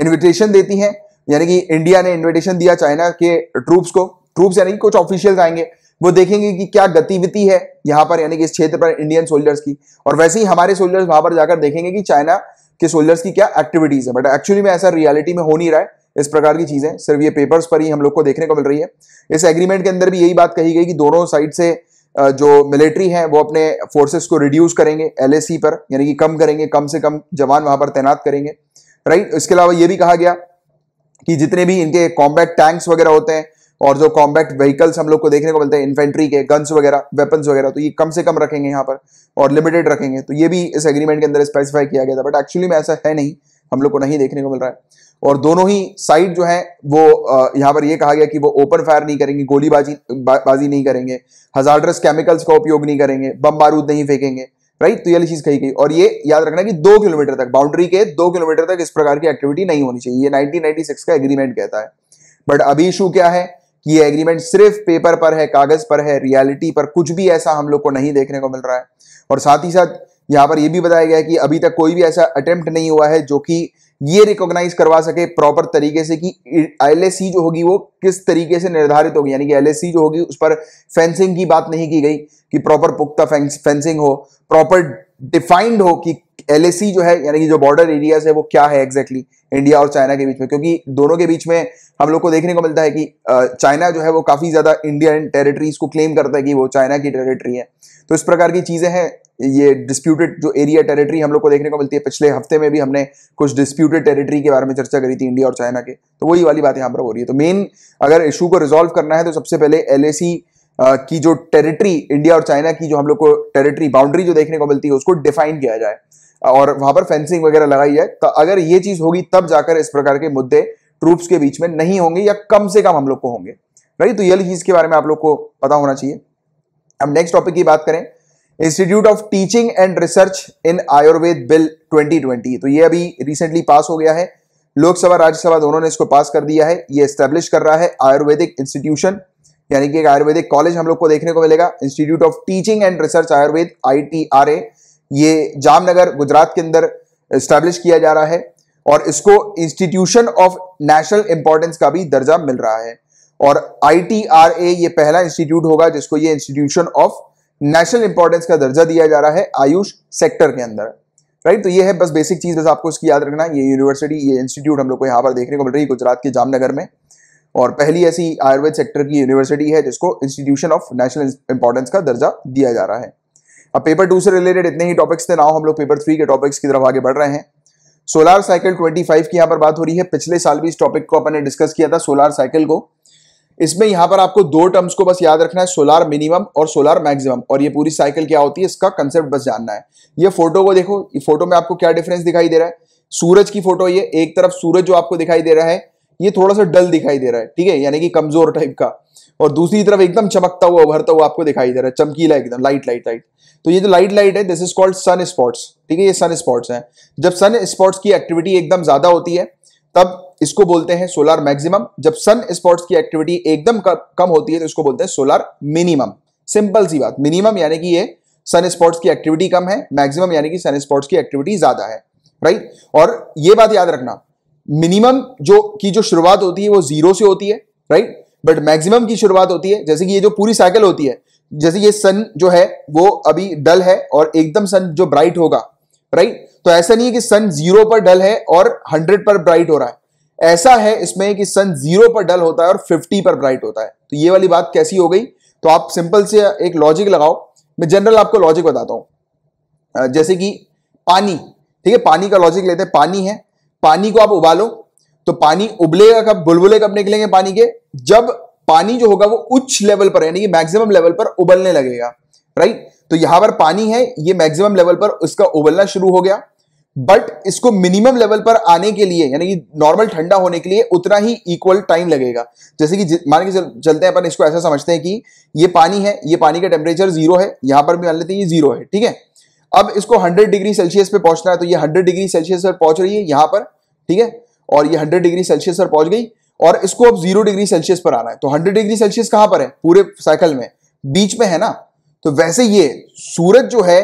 S1: इन्विटेशन देती हैं यानी कि इंडिया ने इन्विटेशन दिया चाइना के ट्रूप्स को ट्रूप्स यानी कि कुछ ऑफिशियल आएंगे वो देखेंगे कि क्या गतिविधि है यहां पर यानी कि इस क्षेत्र पर इंडियन सोल्जर्स की और वैसे ही हमारे सोल्जर्स वहां पर जाकर देखेंगे कि चाइना के सोल्जर्स की क्या एक्टिविटीज है बट एक्चुअली में ऐसा रियलिटी में हो नहीं रहा है इस प्रकार की चीजें सिर्फ ये पेपर्स पर ही हम लोग को देखने को मिल रही है इस एग्रीमेंट के अंदर भी यही बात कही गई कि दोनों साइड से जो मिलिट्री है वो अपने फोर्सेस को रिड्यूस करेंगे एल पर यानी कि कम करेंगे कम से कम जवान वहां पर तैनात करेंगे राइट इसके अलावा ये भी कहा गया कि जितने भी इनके कॉम्बैक्ट टैंक्स वगैरह होते हैं और जो कॉम्बैक्ट व्हीकल्स हम लोग को देखने को मिलते हैं इन्फेंट्री के गन्स वगैरह वेपन्स वगैरह तो ये कम से कम रखेंगे यहाँ पर और लिमिटेड रखेंगे तो ये भी इस एग्रीमेंट के अंदर स्पेसिफाई किया गया था बट एक्चुअली में ऐसा है नहीं हम लोग को नहीं देखने को मिल रहा है और दोनों ही साइड जो है वो यहाँ पर ये कहा गया कि वो ओपन फायर नहीं करेंगे गोलीबाजी बा, बाजी नहीं करेंगे हजार्डरस केमिकल्स का उपयोग नहीं करेंगे बम बारूद नहीं फेंकेंगे राइट तो ये चीज कही गई और ये याद रखना कि दो किलोमीटर तक बाउंड्री के दो किलोमीटर तक इस प्रकार की एक्टिविटी नहीं होनी चाहिए ये 1996 का एग्रीमेंट कहता है बट अभी इशू क्या है कि ये एग्रीमेंट सिर्फ पेपर पर है कागज पर है रियलिटी पर कुछ भी ऐसा हम लोग को नहीं देखने को मिल रहा है और साथ ही साथ यहां पर यह भी बताया गया है कि अभी तक कोई भी ऐसा अटेम्प्ट नहीं हुआ है जो कि ये रिकॉग्नाइज करवा सके प्रॉपर तरीके से कि एल जो होगी वो किस तरीके से निर्धारित होगी यानी कि एल जो होगी उस पर फेंसिंग की बात नहीं की गई कि प्रॉपर पुख्ता फेंसिंग हो प्रॉपर डिफाइंड हो कि एल जो है यानी कि जो बॉर्डर एरियाज है वो क्या है एग्जैक्टली exactly, इंडिया और चाइना के बीच में क्योंकि दोनों के बीच में हम लोग को देखने को मिलता है कि चाइना जो है वो काफ़ी ज़्यादा इंडियन टेरिटरीज को क्लेम करता है कि वो चाइना की टेरिटरी है तो इस प्रकार की चीज़ें हैं ये डिस्प्यूटेड जो एरिया टेरिटरी हम लोग को देखने को मिलती है पिछले हफ्ते में भी हमने कुछ डिस्प्यूटेड टेरिटरी के बारे में चर्चा करी थी इंडिया और चाइना के तो वही वाली बात यहाँ पर हो रही है तो मेन अगर इशू को रिजोल्व करना है तो सबसे पहले एल की जो टेरिटरी इंडिया और चाइना की जो हम लोग को टेरिटरी बाउंड्री जो देखने को मिलती है उसको डिफाइन किया जाए और वहां पर फेंसिंग वगैरह लगाई जाए तो अगर ये चीज होगी तब जाकर इस प्रकार के मुद्दे ट्रूप्स के बीच में नहीं होंगे या कम से कम हम लोग को होंगे राइट तो यही चीज के बारे में आप लोग को पता होना चाहिए अब नेक्स्ट टॉपिक की बात करें institute of teaching and research in Ayurveda bill 2020 तो ये अभी रिसेंटली पास हो गया है लोकसभा राज्यसभा दोनों ने इसको पास कर दिया है ये स्टैब्लिश कर रहा है आयुर्वेदिक इंस्टीट्यूशन यानी कि एक आयुर्वेदिक कॉलेज हम लोग को देखने को मिलेगा institute of teaching and research Ayurveda आई ये जामनगर गुजरात के अंदर स्टैब्लिश किया जा रहा है और इसको इंस्टीट्यूशन ऑफ नेशनल इंपॉर्टेंस का भी दर्जा मिल रहा है और आई ये पहला इंस्टीट्यूट होगा जिसको ये इंस्टीट्यूशन ऑफ नेशनल इंपॉर्टेंस का दर्जा दिया जा रहा है आयुष सेक्टर के अंदर राइट तो ये है बस बेसिक चीज बस आपको इसकी याद रखना ये यूनिवर्सिटी ये इंस्टीट्यूट हम लोग को यहाँ पर देखने को मिल रही है गुजरात के जामनगर में और पहली ऐसी आयुर्वेद सेक्टर की यूनिवर्सिटी है जिसको इंस्टीट्यूशन ऑफ नेशनल इंपॉर्टेंस का दर्जा दिया जा रहा है अब पेपर टू से रिलेटेड इतने ही टॉपिक्स थे ना हम लोग पेपर थ्री के टॉपिक्स की तरफ आगे बढ़ रहे हैं सोलार साइकिल 25 की यहां पर बात हो रही है पिछले साल भी इस टॉपिक को अपन ने डिस्कस किया था सोलार साइकिल को इसमें यहां पर आपको दो टर्म्स को बस याद रखना है सोलार मिनिमम और सोलार मैक्सिमम और ये पूरी साइकिल क्या होती है इसका कंसेप्ट बस जानना है ये फोटो को देखो ये फोटो में आपको क्या डिफरेंस दिखाई दे रहा है सूरज की फोटो ये एक तरफ सूरज जो आपको दिखाई दे रहा है ये थोड़ा सा डल दिखाई दे रहा है ठीक है यानी कि कमजोर टाइप का और दूसरी तरफ एकदम चमकता हुआ उभरता हुआ आपको दिखाई दे रहा है चमकीला एकदम लाइट लाइट लाइट तो ये जो लाइट लाइट है this is called sun spots ठीक है ये सन स्पॉट्स हैं जब सन स्पॉट्स की एक्टिविटी एकदम ज्यादा होती है तब इसको बोलते हैं सोलर मैक्सिमम जब सन स्पॉट्स की एक्टिविटी एकदम कम होती है तो इसको बोलते हैं सोलर मिनिमम सिंपल सी बात मिनिमम यानी कि ये सन स्पॉट्स की एक्टिविटी कम है मैक्सिमम यानी कि सन स्पॉट्स की एक्टिविटी ज्यादा है राइट और ये बात याद रखना मिनिमम जो की जो शुरुआत होती है वो जीरो से होती है राइट बट मैक्सिमम की शुरुआत होती है जैसे कि ये जो पूरी साइकिल होती है जैसे ये सन जो है वो अभी डल है और एकदम सन जो ब्राइट होगा राइट तो ऐसा नहीं है कि सन जीरो पर डल है और हंड्रेड पर ब्राइट हो रहा है ऐसा है इसमें कि सन जीरो पर डल होता है और फिफ्टी पर ब्राइट होता है तो ये वाली बात कैसी हो गई तो आप सिंपल से एक लॉजिक लगाओ मैं जनरल आपको लॉजिक बताता हूँ जैसे कि पानी ठीक है पानी का लॉजिक लेते हैं पानी है पानी को आप उबालो तो पानी उबलेगा कब बुलबुले कब निकलेंगे पानी के जब पानी जो होगा वो उच्च लेवल पर यानी कि मैक्सिमम लेवल पर उबलने लगेगा राइट तो यहां पर पानी है ये मैक्सिमम लेवल पर उसका उबलना शुरू हो गया बट इसको मिनिमम लेवल पर आने के लिए यानी कि नॉर्मल ठंडा होने के लिए उतना ही इक्वल टाइम लगेगा जैसे कि मान के चलते हैं अपन इसको ऐसा समझते हैं कि ये पानी है ये पानी का टेम्परेचर जीरो है यहां पर भी मान लेते हैं ये जीरो है ठीक है अब इसको 100 डिग्री सेल्सियस पे पहुंचना है तो ये 100 डिग्री सेल्सियस पर पहुंच रही है यहां पर ठीक है और ये 100 डिग्री सेल्सियस पर पहुंच गई और इसको अब जीरो डिग्री सेल्सियस पर आना है तो 100 डिग्री सेल्सियस कहां पर है पूरे साइकिल में बीच में है ना तो वैसे ये सूरज जो है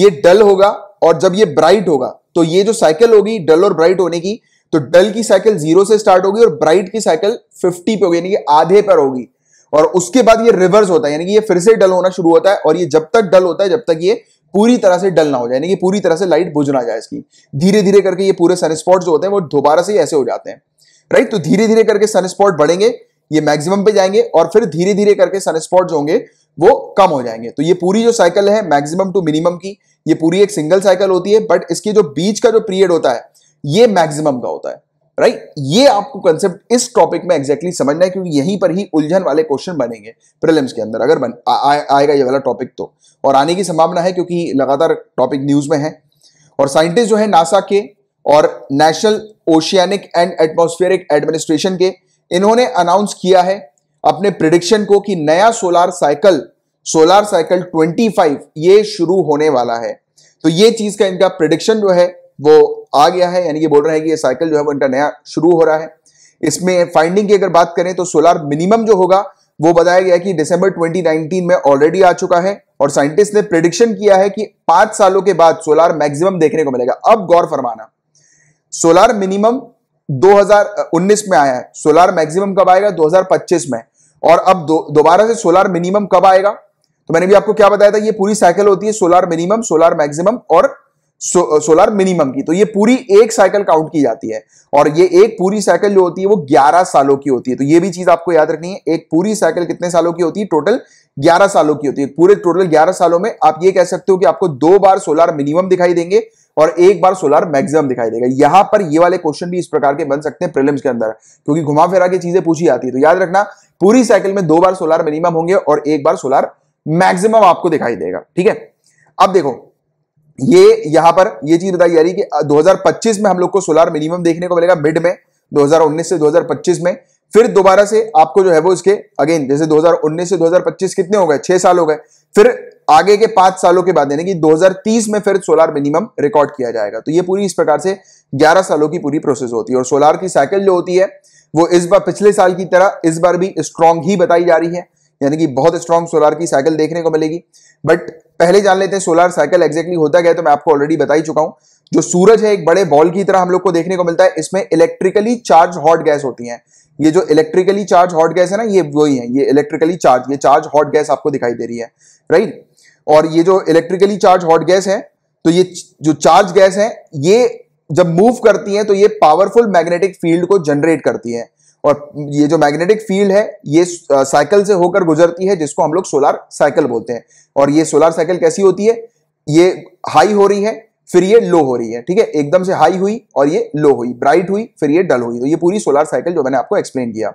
S1: ये डल होगा और जब ये ब्राइट होगा तो ये जो साइकिल होगी डल और ब्राइट होने की तो डल की साइकिल जीरो से स्टार्ट होगी और ब्राइट की साइकिल फिफ्टी पे होगी यानी कि आधे पर होगी और उसके बाद ये रिवर्स होता है यानी कि ये फिर से डल होना शुरू होता है और ये जब तक डल होता है जब तक ये पूरी तरह से डल ना हो जाए यानी कि पूरी तरह से लाइट बुझ ना जाए इसकी धीरे धीरे करके ये पूरे सनस्पॉट जो होते हैं वो दोबारा से ऐसे हो जाते हैं राइट तो धीरे धीरे करके सन स्पॉट बढ़ेंगे ये मैक्सिमम पे जाएंगे और फिर धीरे धीरे करके सन स्पॉट जो होंगे वो कम हो जाएंगे तो ये पूरी जो साइकिल है मैक्सिमम टू मिनिमम की ये पूरी एक सिंगल साइकिल होती है बट इसके जो बीच का जो पीरियड होता है ये मैक्सिमम का होता है राइट right? ये आपको कंसेप्ट इस टॉपिक में एग्जैक्टली exactly समझना है क्योंकि यहीं पर ही उलझन वाले क्वेश्चन बनेंगे प्रिलिम्स के अंदर अगर बन आ, आ, आएगा ये वाला टॉपिक तो और आने की संभावना है क्योंकि लगातार टॉपिक न्यूज में है और साइंटिस्ट जो है नासा के और national oceanic and atmospheric administration के इन्होंने अनाउंस किया है अपने प्रिडिक्शन को कि नया सोलार साइकिल सोलार साइकिल 25 ये शुरू होने वाला है तो ये चीज का इनका प्रिडिक्शन जो है वो आ गया है यानी कि बोल रहा है कि ये साइकिल जो है वो इनका नया शुरू हो रहा है इसमें फाइंडिंग की अगर बात करें तो सोलार मिनिमम जो होगा वो बताया गया कि दिसंबर 2019 में ऑलरेडी आ चुका है और साइंटिस्ट ने प्रिडिक्शन किया है कि पांच सालों के बाद सोलार मैक्सिमम देखने को मिलेगा अब गौर फरमाना सोलार मिनिमम 2019 में आया है सोलार मैक्सिमम कब आएगा 2025 में और अब दोबारा से सोलार मिनिमम कब आएगा तो मैंने भी आपको क्या बताया था ये पूरी साइकिल होती है सोलार मिनिमम सोलार मैक्सिमम और सो, सोलर मिनिमम की तो ये पूरी एक साइकिल काउंट की जाती है और ये एक पूरी साइकिल जो होती है वो 11 सालों की होती है तो ये भी चीज आपको याद रखनी है एक पूरी साइकिल कितने सालों की होती है टोटल 11 सालों की होती है पूरे टोटल 11 सालों में आप ये कह सकते हो कि आपको दो बार सोलर मिनिमम दिखाई देंगे और एक बार सोलर मैक्सिमम दिखाई देगा यहां पर ये वाले क्वेश्चन भी इस प्रकार के बन सकते हैं प्रिलिम्स के अंदर क्योंकि घुमा फिरा के चीजें पूछी जाती है तो याद रखना पूरी साइकिल में दो बार सोलर मिनिमम होंगे और एक बार सोलर मैक्सिमम आपको दिखाई देगा ठीक है अब देखो ये यहां पर ये चीज बताई जा रही कि 2025 में हम लोग को सोलर मिनिमम देखने को मिलेगा मिड में 2019 से 2025 में फिर दोबारा से आपको जो है वो इसके अगेन जैसे 2019 से 2025 कितने हो गए छह साल हो गए फिर आगे के पांच सालों के बाद यानी कि 2030 में फिर सोलार मिनिमम रिकॉर्ड किया जाएगा तो ये पूरी इस प्रकार से 11 सालों की पूरी प्रोसेस होती है और सोलार की साइकिल जो होती है वो इस बार पिछले साल की तरह इस बार भी स्ट्रांग ही बताई जा रही है यानी कि बहुत स्ट्रांग सोलार की साइकिल देखने को मिलेगी बट पहले जान लेते हैं सोलर साइकिल एक्जैक्टली होता गया तो मैं आपको ऑलरेडी बता ही चुका हूं जो सूरज है एक बड़े बॉल की तरह हम लोग को देखने को मिलता है इसमें इलेक्ट्रिकली चार्ज हॉट गैस होती है ये जो इलेक्ट्रिकली चार्ज हॉट गैस है ना ये वही है ये इलेक्ट्रिकली चार्ज ये चार्ज हॉट गैस आपको दिखाई दे रही है राइट और ये जो इलेक्ट्रिकली चार्ज हॉट गैस है तो ये जो चार्ज गैस है ये जब मूव करती है तो ये पावरफुल मैग्नेटिक फील्ड को जनरेट करती है और ये जो मैग्नेटिक फील्ड है ये साइकिल से होकर गुजरती है जिसको हम लोग सोलार साइकिल बोलते हैं और ये सोलार साइकिल कैसी होती है ये हाई हो रही है फिर ये लो हो रही है ठीक है एकदम से हाई हुई और ये लो हुई ब्राइट हुई फिर ये डल हुई तो ये पूरी सोलार साइकिल जो मैंने आपको एक्सप्लेन किया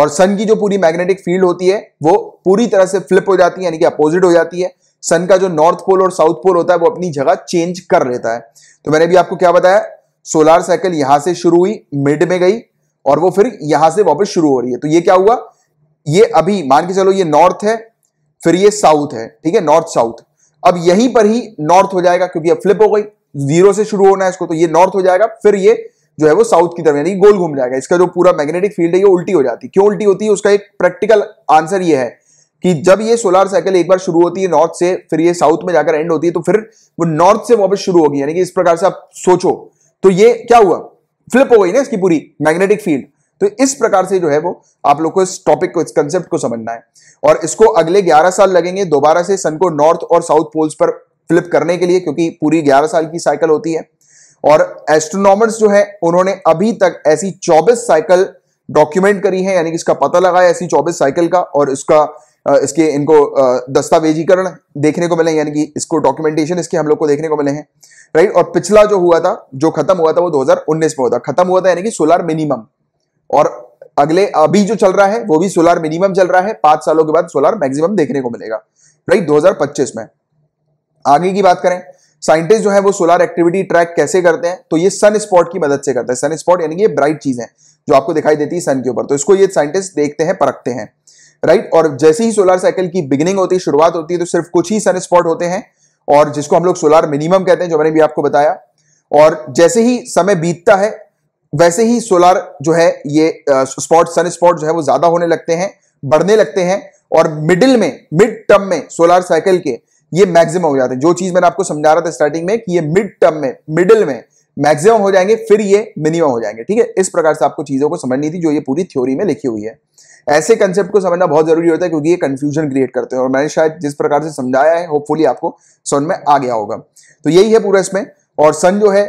S1: और सन की जो पूरी मैग्नेटिक फील्ड होती है वो पूरी तरह से फ्लिप हो जाती है यानी कि अपोजिट हो जाती है सन का जो नॉर्थ पोल और साउथ पोल होता है वो अपनी जगह चेंज कर लेता है तो मैंने भी आपको क्या बताया सोलार साइकिल यहां से शुरू हुई मिड में गई और वो फिर यहां से वापस शुरू हो रही है तो ये क्या हुआ ये अभी मान के चलो ये नॉर्थ है फिर ये साउथ है ठीक है नॉर्थ साउथ अब यहीं पर ही नॉर्थ हो जाएगा क्योंकि अब फ्लिप हो गई जीरो से शुरू होना है इसको तो ये नॉर्थ हो जाएगा फिर ये जो है वो साउथ की तरफ यानी गोल घूम जाएगा इसका जो पूरा मैग्नेटिक फील्ड है ये उल्टी हो जाती है क्यों उल्टी होती है उसका एक प्रैक्टिकल आंसर ये है कि जब ये सोलर साइकिल एक बार शुरू होती है नॉर्थ से फिर ये साउथ में जाकर एंड होती है तो फिर वो नॉर्थ से वापस शुरू होगी यानी कि इस प्रकार से आप सोचो तो ये क्या हुआ फ्लिप हो गई ना इसकी पूरी मैग्नेटिक फील्ड तो इस प्रकार से जो है वो आप लोग को इस टॉपिक को इस कंसेप्ट को समझना है और इसको अगले 11 साल लगेंगे दोबारा से सन को नॉर्थ और साउथ पोल्स पर फ्लिप करने के लिए क्योंकि पूरी 11 साल की साइकिल होती है और एस्ट्रोनॉमर्स जो है उन्होंने अभी तक ऐसी 24 साइकिल डॉक्यूमेंट करी है यानी कि इसका पता लगाया ऐसी चौबीस साइकिल का और इसका इसके इनको दस्तावेजीकरण देखने को मिले यानी कि इसको डॉक्यूमेंटेशन इसके हम लोग को देखने को मिले हैं राइट और पिछला जो हुआ था जो खत्म हुआ था वो 2019 में हुआ था खत्म हुआ था यानी कि सोलर मिनिमम और अगले अभी जो चल रहा है वो भी सोलर मिनिमम चल रहा है पांच सालों के बाद सोलर मैक्सिमम देखने को मिलेगा राइट दो में आगे की बात करें साइंटिस्ट जो है वो सोलर एक्टिविटी ट्रैक कैसे करते हैं तो ये सन स्पॉट की मदद से करते हैं सन स्पॉट यानी कि ये ब्राइट चीज है जो आपको दिखाई देती है सन के ऊपर तो इसको ये साइंटिस्ट देखते हैं परखते हैं राइट और जैसे ही सोलर साइकिल की बिगिनिंग होती है शुरुआत होती है तो सिर्फ कुछ ही सन स्पॉट होते हैं और जिसको हम लोग सोलार मिनिमम कहते हैं जो मैंने भी आपको बताया और जैसे ही समय बीतता है वैसे ही सोलार जो है ये स्पॉट सन स्पॉट जो है वो ज्यादा होने लगते हैं बढ़ने लगते हैं और मिडिल में मिड टर्म में सोलार साइकिल के ये मैक्सिमम हो जाते हैं जो चीज मैंने आपको समझा रहा था स्टार्टिंग में कि ये मिड टर्म में मिडिल में मैक्सिमम हो जाएंगे फिर ये मिनिमम हो जाएंगे ठीक है इस प्रकार से आपको चीजों को समझनी थी जो ये पूरी थ्योरी में लिखी हुई है ऐसे कंसेप्ट को समझना बहुत जरूरी होता है क्योंकि ये कंफ्यूजन क्रिएट करते हैं और मैंने शायद जिस प्रकार से समझाया है होपफुली आपको सन में आ गया होगा तो यही है पूरा इसमें और सन जो है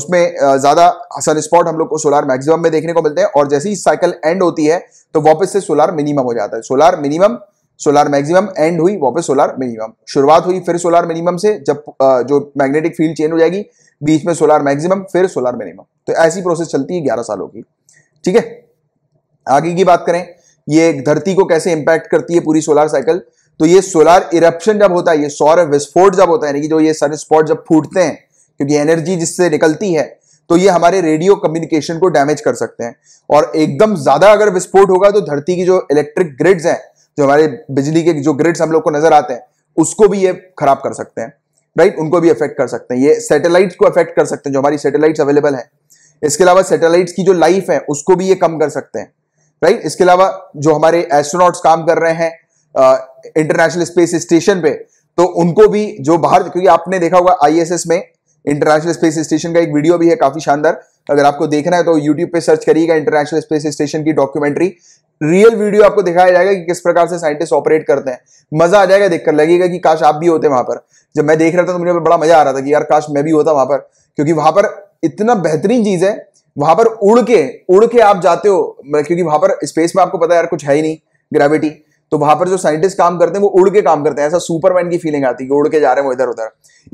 S1: उसमें ज़्यादा सन स्पॉट हम लोग को सोलार मैक्सिमम में देखने को मिलते हैं और जैसे ही साइकिल एंड होती है तो वापस से सोलार मिनिमम हो जाता है solar minimum solar maximum end हुई वापस सोलार मिनिमम शुरुआत हुई फिर सोलार मिनिमम से जब जो मैग्नेटिक फील्ड चेंज हो जाएगी बीच में सोलार मैक्सिमम फिर सोलार मिनिमम तो ऐसी प्रोसेस चलती है ग्यारह सालों की ठीक है आगे की बात करें ये धरती को कैसे इंपैक्ट करती है पूरी सोलर साइकिल तो ये सोलर इरप्शन जब होता है ये सौर विस्फोट जब होता है यानी कि जो ये सन स्पॉट जब फूटते हैं क्योंकि एनर्जी जिससे निकलती है तो ये हमारे रेडियो कम्युनिकेशन को डैमेज कर सकते हैं और एकदम ज्यादा अगर विस्फोट होगा तो धरती की जो इलेक्ट्रिक ग्रिड्स हैं जो हमारे बिजली के जो ग्रिड्स हम लोग को नजर आते हैं उसको भी ये खराब कर सकते हैं राइट उनको भी अफेक्ट कर सकते हैं ये सैटेलाइट्स को अफेक्ट कर सकते हैं जो हमारी सैटेलाइट्स अवेलेबल है इसके अलावा सैटेलाइट्स की जो लाइफ है उसको भी ये कम कर सकते हैं राइट इसके अलावा जो हमारे एस्ट्रोनॉट्स काम कर रहे हैं इंटरनेशनल स्पेस स्टेशन पे तो उनको भी जो बाहर क्योंकि आपने देखा होगा आईएसएस में इंटरनेशनल स्पेस स्टेशन का एक वीडियो भी है काफी शानदार अगर आपको देखना है तो यूट्यूब पे सर्च करिएगा इंटरनेशनल स्पेस स्टेशन की डॉक्यूमेंट्री रियल वीडियो आपको दिखाया जाएगा कि किस प्रकार से साइंटिस्ट ऑपरेट करते हैं मजा आ जाएगा देखकर लगेगा कि काश आप भी होते वहां पर जब मैं देख रहा था तो मुझे बड़ा मजा आ रहा था कि यार काश मैं भी होता वहां पर क्योंकि वहां पर इतना बेहतरीन चीज है वहां पर उड़ के उड़ के आप जाते हो क्योंकि वहां पर स्पेस में आपको पता है यार कुछ है ही नहीं ग्रेविटी तो वहां पर जो साइंटिस्ट काम करते हैं वो उड़ के काम करते हैं ऐसा सुपरमैन की फीलिंग आती है उड़ के जा रहे हैं वो इधर उधर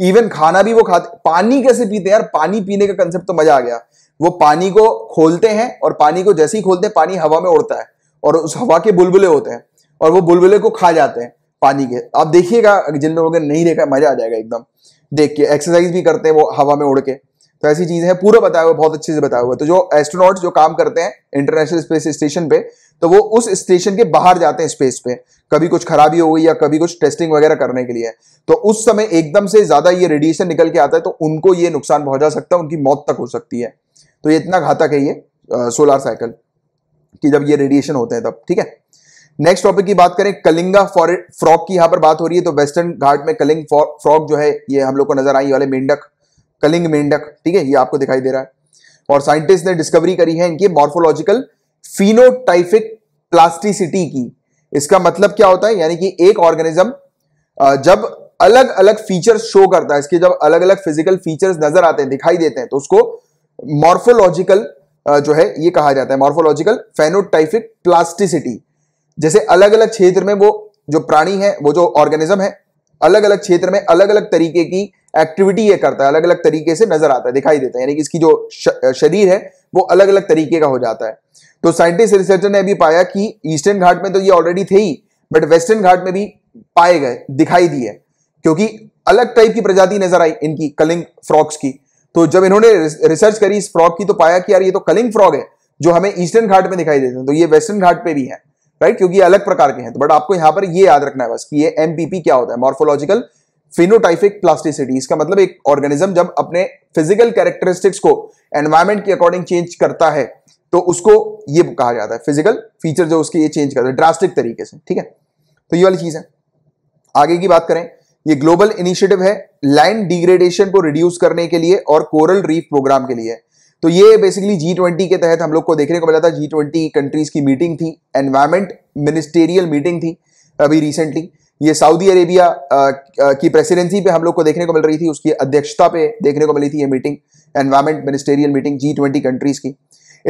S1: इवन खाना भी वो खाते पानी कैसे पीते हैं यार पानी पीने का कंसेप्ट तो मजा आ गया वो पानी को खोलते हैं और पानी को जैसे ही खोलते हैं पानी हवा में उड़ता है और उस हवा के बुलबुले होते हैं और वो बुलबुले को खा जाते हैं पानी के आप देखिएगा जिन लोगों ने नहीं देखा मजा आ जाएगा एकदम देख के एक्सरसाइज भी करते हैं वो हवा में उड़ के तो ऐसी चीज है पूरा बताया हुआ बहुत अच्छे से बताया हुआ तो जो एस्ट्रोनॉट जो काम करते हैं इंटरनेशनल स्पेस स्टेशन पे तो वो उस स्टेशन के बाहर जाते हैं स्पेस पे कभी कुछ खराबी हो गई या कभी कुछ टेस्टिंग वगैरह करने के लिए तो उस समय एकदम से ज्यादा ये रेडिएशन निकल के आता है तो उनको ये नुकसान पहुंचा सकता है उनकी मौत तक हो सकती है तो ये इतना घातक है ये सोलर साइकिल कि जब ये रेडिएशन होते हैं तब ठीक है नेक्स्ट टॉपिक की बात करें कलिंगा फ्रॉक की यहाँ पर बात हो रही है तो वेस्टर्न घाट में कलिंग फ्रॉक जो है ये हम लोग को नजर आई वाले मेंढक कलिंग मेंढक ठीक है ये आपको दिखाई दे रहा है और साइंटिस्ट ने डिस्कवरी करी है इनकी मॉर्फोलॉजिकल फिनोटाइफिक प्लास्टिसिटी की इसका मतलब क्या होता है यानी कि एक ऑर्गेनिज्म जब अलग अलग फीचर्स शो करता है इसके जब अलग अलग फिजिकल फीचर्स नजर आते हैं दिखाई देते हैं तो उसको मॉर्फोलॉजिकल जो है ये कहा जाता है मॉर्फोलॉजिकल फेनोटाइफिक प्लास्टिसिटी जैसे अलग अलग क्षेत्र में वो जो प्राणी है वो जो ऑर्गेनिज्म है अलग अलग क्षेत्र में अलग अलग तरीके की एक्टिविटी ये करता है अलग अलग तरीके से नजर आता है दिखाई देता है यानी कि इसकी जो शरीर है वो अलग अलग तरीके का हो जाता है तो साइंटिस्ट रिसर्चर ने अभी पाया कि ईस्टर्न घाट में तो ये ऑलरेडी थे ही बट वेस्टर्न घाट में भी पाए गए दिखाई दिए क्योंकि अलग टाइप की प्रजाति नजर आई इनकी कलिंग फ्रॉक्स की तो जब इन्होंने रिसर्च करी इस फ्रॉग की तो पाया कि यार ये तो कलिंग फ्रॉग है जो हमें ईस्टर्न घाट में दिखाई देते हैं तो ये वेस्टर्न घाट पे भी है राइट क्योंकि अलग प्रकार के हैं तो बट आपको यहां पर ये याद रखना है बस कि ये एमपीपी क्या होता है मॉर्फोलॉजिकल फिनोटाइफिक प्लास्टिसिटी इसका मतलब एक ऑर्गेनिज्म जब अपने फिजिकल कैरेक्टरिस्टिक्स को एनवायरमेंट के अकॉर्डिंग चेंज करता है तो उसको ये कहा जाता है फिजिकल फीचर जो उसके ये चेंज करता है ड्रास्टिक तरीके से ठीक है तो ये वाली चीज है आगे की बात करें ये ग्लोबल इनिशिएटिव है लैंड डिग्रेडेशन को रिड्यूस करने के लिए और कोरल रीफ प्रोग्राम के लिए तो ये बेसिकली जी ट्वेंटी के तहत हम लोग को देखने को मिला था जी ट्वेंटी कंट्रीज की मीटिंग थी एनवायरमेंट मिनिस्टेरियल मीटिंग थी अभी रिसेंटली ये सऊदी अरेबिया uh, uh, की प्रेसिडेंसी पे हम लोग को देखने को मिल रही थी उसकी अध्यक्षता पे देखने को मिली थी ये meeting environment ministerial meeting G twenty countries की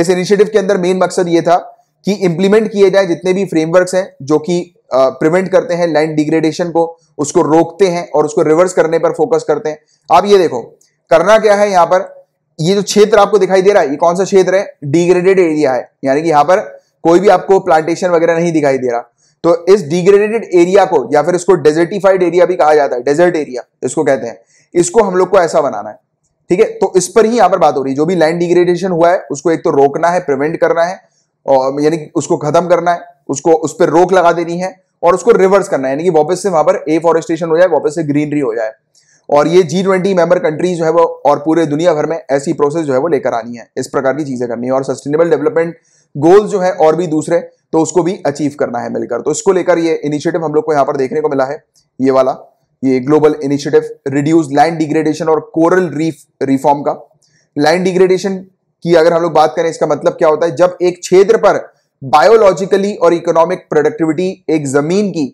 S1: इस इनिशिएटिव के अंदर मेन मकसद ये था कि इंप्लीमेंट किए जाए जितने भी फ्रेमवर्क्स हैं जो कि प्रिवेंट uh, करते हैं लैंड डिग्रेडेशन को उसको रोकते हैं और उसको रिवर्स करने पर फोकस करते हैं आप ये देखो करना क्या है यहाँ पर ये जो क्षेत्र आपको दिखाई दे रहा है ये कौन सा क्षेत्र है डिग्रेडेड एरिया है यानी कि यहाँ पर कोई भी आपको प्लांटेशन वगैरह नहीं दिखाई दे रहा तो इस डिग्रेडेड एरिया को या फिर इसको डेजर्टिफाइड एरिया भी कहा जाता है डेजर्ट एरिया इसको कहते हैं इसको हम लोग को ऐसा बनाना है ठीक है तो इस पर ही यहां पर बात हो रही है जो भी लैंड डिग्रेडेशन हुआ है उसको एक तो रोकना है प्रिवेंट करना है और यानी उसको खत्म करना है उसको उस पर रोक लगा देनी है और उसको रिवर्स करना है यानी कि वापस से वहां पर ए फॉरेस्टेशन हो जाए वापस से ग्रीनरी हो जाए और ये जी ट्वेंटी मेंबर कंट्रीज जो है वो और पूरे दुनिया भर में ऐसी प्रोसेस जो है वो लेकर आनी है इस प्रकार की चीजें करनी है और सस्टेनेबल डेवलपमेंट गोल्स जो है और भी दूसरे तो उसको भी अचीव करना है मिलकर तो इसको लेकर ये इनिशिएटिव हम लोग को यहां पर देखने को मिला है ये वाला ये global initiative reduce land degradation और कोरल रीफ रिफॉर्म का लैंड डिग्रेडेशन की अगर हम लोग बात करें इसका मतलब क्या होता है जब एक क्षेत्र पर बायोलॉजिकली और इकोनॉमिक प्रोडक्टिविटी एक जमीन की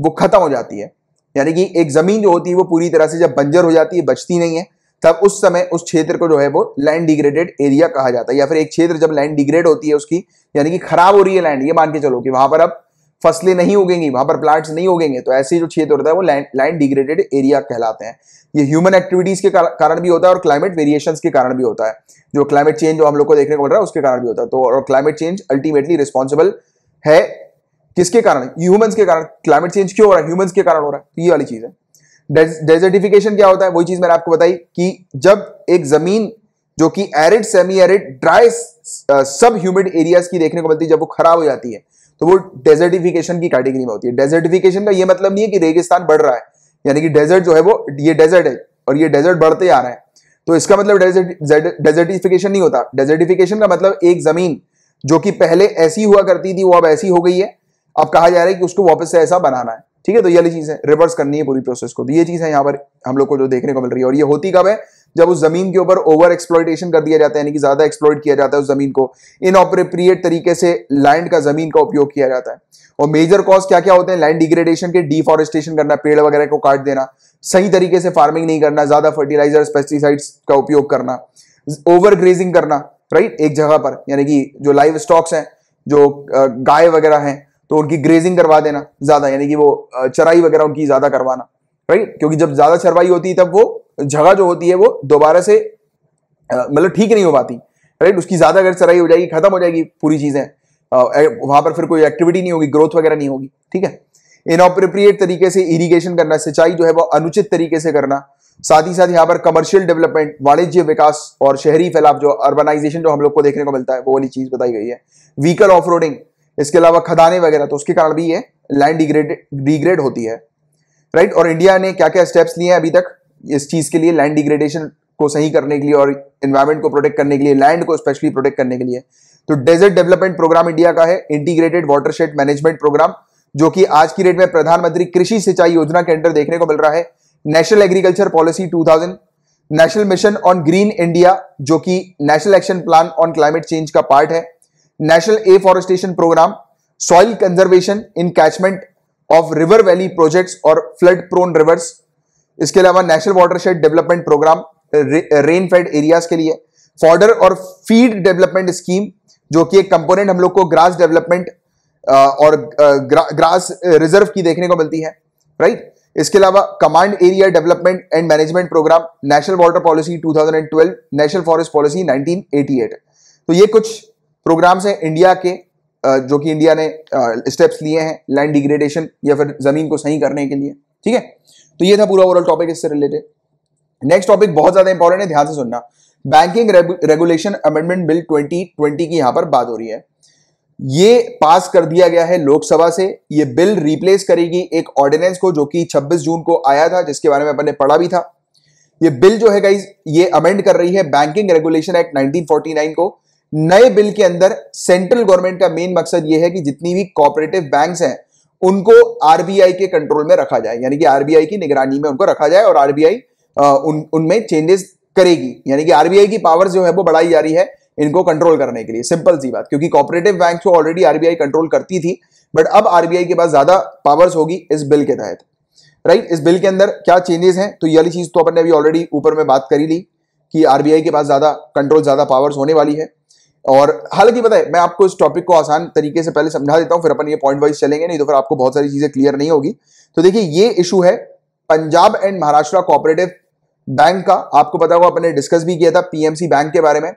S1: वो खत्म हो जाती है यानी कि एक जमीन जो होती है वो पूरी तरह से जब बंजर हो जाती है बचती नहीं है तब उस समय उस क्षेत्र को जो है वो लैंड डिग्रेडेड एरिया कहा जाता है या फिर एक क्षेत्र जब लैंड डिग्रेड होती है उसकी यानी कि खराब हो रही है लैंड ये मान के चलो कि वहां पर अब फसलें नहीं उगेंगी वहां पर प्लांट्स नहीं उगेंगे तो ऐसे जो क्षेत्र होता है वो लैंड लैंड डिग्रेडेड एरिया कहलाते हैं ये ह्यूमन एक्टिविटीज के कारण भी होता है और क्लाइमेट वेरिएशन के कारण भी होता है जो क्लाइमेट चेंज जो हम लोग को देखने को मिल रहा है उसके कारण भी होता है तो और क्लाइमेट चेंज अल्टीमेटली रिस्पॉन्सिबल है किसके कारण ह्यूमन के कारण क्लाइमेट चेंज क्यों हो रहा है ह्यूमन के कारण हो रहा है तो ये वाली चीज है डेजर्टिफिकेशन क्या होता है वही चीज मैंने आपको बताई कि जब एक जमीन जो कि arid semi arid dry sub humid areas की देखने को मिलती है जब वो खराब हो जाती है तो वो डेजर्टिफिकेशन की कैटेगरी में होती है डेजर्टिफिकेशन का ये मतलब नहीं है कि रेगिस्तान बढ़ रहा है यानी कि डेजर्ट जो है वो ये डेजर्ट है और ये डेजर्ट बढ़ते जा रहा है तो इसका मतलब डेजर्टिफिकेशन नहीं होता डेजर्टिफिकेशन का मतलब एक जमीन जो कि पहले ऐसी हुआ करती थी वो अब ऐसी हो गई है अब कहा जा रहा है कि उसको वापस से ऐसा बनाना है ठीक है तो ये वाली चीज है रिवर्स करनी है पूरी प्रोसेस को तो ये चीज है यहाँ पर हम लोग को जो देखने को मिल रही है और ये होती कब है जब उस जमीन के ऊपर ओवर एक्सप्लोइटेशन कर दिया जाता है यानी कि ज्यादा एक्सप्लोइट किया जाता है उस जमीन को इन ऑपरेप्रिएट तरीके से लैंड का जमीन का उपयोग किया जाता है और मेजर कॉज क्या क्या होते हैं लैंड डिग्रेडेशन के डिफॉरेस्टेशन करना पेड़ वगैरह को काट देना सही तरीके से फार्मिंग नहीं करना ज्यादा फर्टिलाइजर्स पेस्टिसाइड्स का उपयोग करना ओवर ग्रेजिंग करना राइट एक जगह पर यानी कि जो लाइव स्टॉक्स हैं जो गाय वगैरह हैं तो उनकी ग्रेजिंग करवा देना ज्यादा यानी कि वो चराई वगैरह उनकी ज्यादा करवाना राइट क्योंकि जब ज्यादा चरवाई होती है तब वो जगह जो होती है वो दोबारा से मतलब ठीक नहीं हो पाती राइट उसकी ज्यादा अगर चराई हो जाएगी खत्म हो जाएगी पूरी चीजें वहां पर फिर कोई एक्टिविटी नहीं होगी ग्रोथ वगैरह नहीं होगी ठीक है इनअप्रोप्रिएट तरीके से इरीगेशन करना सिंचाई जो है वो अनुचित तरीके से करना साथ ही साथ यहाँ पर कमर्शियल डेवलपमेंट वाणिज्य विकास और शहरी फैलाव जो अर्बनाइजेशन जो हम लोग को देखने को मिलता है वो वाली चीज बताई गई है व्हीकल ऑफ रोडिंग इसके अलावा खदाने वगैरह तो उसके कारण भी ये लैंड डिग्रेड डिग्रेड होती है राइट और इंडिया ने क्या क्या स्टेप्स लिए हैं अभी तक इस चीज़ के लिए लैंड डिग्रेडेशन को सही करने के लिए और इन्वायरमेंट को प्रोटेक्ट करने के लिए लैंड को स्पेशली प्रोटेक्ट करने के लिए तो डेजर्ट डेवलपमेंट प्रोग्राम इंडिया का है इंटीग्रेटेड वाटरशेड मैनेजमेंट प्रोग्राम जो कि आज की डेट में प्रधानमंत्री कृषि सिंचाई योजना के अंडर देखने को मिल रहा है national agriculture policy 2000 national mission on green India जो कि national action plan on climate change का पार्ट है national afforestation programme soil conservation in catchment of river valley projects और फ्लड प्रोन रिवर्स इसके अलावा national watershed development programme rain fed areas के लिए fodder और फीड डेवलपमेंट स्कीम जो कि एक कंपोनेंट हम लोग को ग्रास डेवलपमेंट और ग्रा, ग्रास रिजर्व की देखने को मिलती है राइट इसके अलावा command area development and management programme national water policy 2012 national forest policy 1988 तो ये कुछ प्रोग्राम्स हैं इंडिया के जो कि इंडिया ने स्टेप्स लिए हैं लैंड डिग्रेडेशन या फिर जमीन को सही करने के लिए ठीक है तो ये था पूरा ओवरऑल टॉपिक इससे रिलेटेड नेक्स्ट टॉपिक बहुत ज्यादा इंपॉर्टेंट है ध्यान से सुनना बैंकिंग रेगुलेशन अमेंडमेंट बिल 2020 की यहां पर बात हो रही है ये पास कर दिया गया है लोकसभा से ये बिल रिप्लेस करेगी एक ऑर्डिनेंस को जो कि 26 जून को आया था जिसके बारे में अपन ने पढ़ा भी था ये बिल जो है गाइज ये अमेंड कर रही है बैंकिंग रेगुलेशन एक्ट 1949 को नए बिल के अंदर सेंट्रल गवर्नमेंट का मेन मकसद यह है कि जितनी भी कॉपरेटिव बैंक्स हैं उनको आरबीआई के कंट्रोल में रखा जाए यानी कि आरबीआई की निगरानी में उनको रखा जाए और आरबीआई उन चेंजेस करेगी यानी कि आरबीआई की पावर जो है वो बढ़ाई जा रही है इनको कंट्रोल करने के लिए सिंपल सी बात क्योंकि कॉपरेटिव बैंक को ऑलरेडी आरबीआई कंट्रोल करती थी बट अब आरबीआई के पास ज्यादा पावर्स होगी इस बिल के तहत राइट इस बिल के अंदर क्या चेंजेस हैं तो ये वाली चीज तो अपन ने अभी ऑलरेडी ऊपर में बात करी ली कि आरबीआई के पास ज्यादा कंट्रोल ज्यादा पावर्स होने वाली है और हालांकि पता है मैं आपको इस टॉपिक को आसान तरीके से पहले समझा देता हूं फिर अपन ये पॉइंट वाइज चलेंगे नहीं तो फिर आपको बहुत सारी चीजें क्लियर नहीं होगी तो देखिए ये इशू है Punjab and Maharashtra cooperative bank का आपको पता होगा अपने डिस्कस भी किया था पीएमसी बैंक के बारे में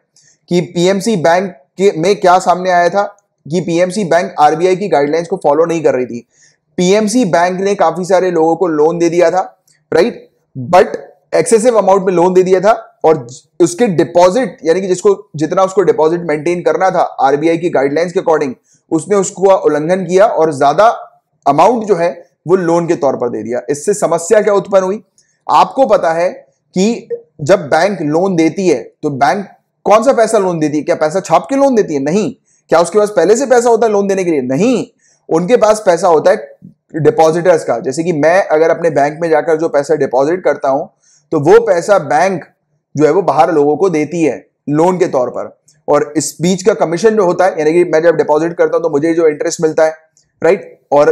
S1: कि पीएमसी बैंक के में क्या सामने आया था कि पीएमसी बैंक आरबीआई की गाइडलाइंस को फॉलो नहीं कर रही थी पीएमसी बैंक ने काफी सारे लोगों को लोन दे दिया था राइट बट एक्सेसिव अमाउंट में लोन दे दिया था और उसके डिपॉजिट यानी कि जिसको जितना उसको डिपॉजिट मेंटेन करना था आरबीआई की गाइडलाइंस के अकॉर्डिंग उसने उसको उल्लंघन किया और ज्यादा अमाउंट जो है वो लोन के तौर पर दे दिया इससे समस्या क्या उत्पन्न हुई आपको पता है कि जब बैंक लोन देती है तो बैंक कौन सा पैसा लोन देती है क्या पैसा छाप के लोन देती है नहीं क्या उसके पास पहले से पैसा होता है लोन देने के लिए नहीं उनके पास पैसा होता है डिपॉजिटर्स का जैसे कि मैं अगर अपने बैंक में जाकर जो पैसा डिपॉजिट करता हूं तो वो पैसा बैंक जो है वो बाहर लोगों को देती है लोन के तौर पर और इस बीच का कमीशन जो होता है यानी कि मैं जब डिपॉजिट करता हूं तो मुझे जो इंटरेस्ट मिलता है राइट और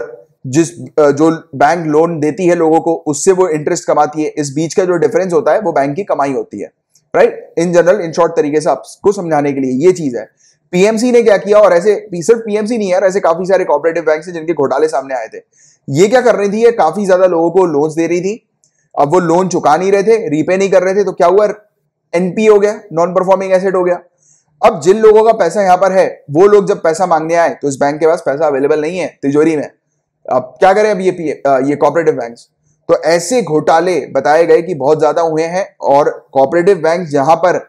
S1: जिस जो बैंक लोन देती है लोगों को उससे वो इंटरेस्ट कमाती है इस बीच का जो डिफरेंस होता है वो बैंक की कमाई होती है right in general in short तरीके से आपको समझाने के लिए ये चीज है पीएमसी ने क्या किया और ऐसे सिर्फ पीएमसी नहीं है ऐसे काफी सारे कॉपरेटिव बैंक हैं जिनके घोटाले सामने आए थे ये क्या कर रही थी ये काफी ज्यादा लोगों को लोन्स दे रही थी अब वो लोन चुका नहीं रहे थे रीपे नहीं कर रहे थे तो क्या हुआ एनपी हो गया नॉन परफॉर्मिंग एसेट हो गया अब जिन लोगों का पैसा यहां पर है वो लोग जब पैसा मांगने आए तो इस बैंक के पास पैसा अवेलेबल नहीं है तिजोरी में अब क्या करें अब ये पी, ये कॉपरेटिव बैंक तो ऐसे घोटाले बताए गए कि बहुत ज्यादा हुए हैं और कॉपरेटिव बैंक यहां पर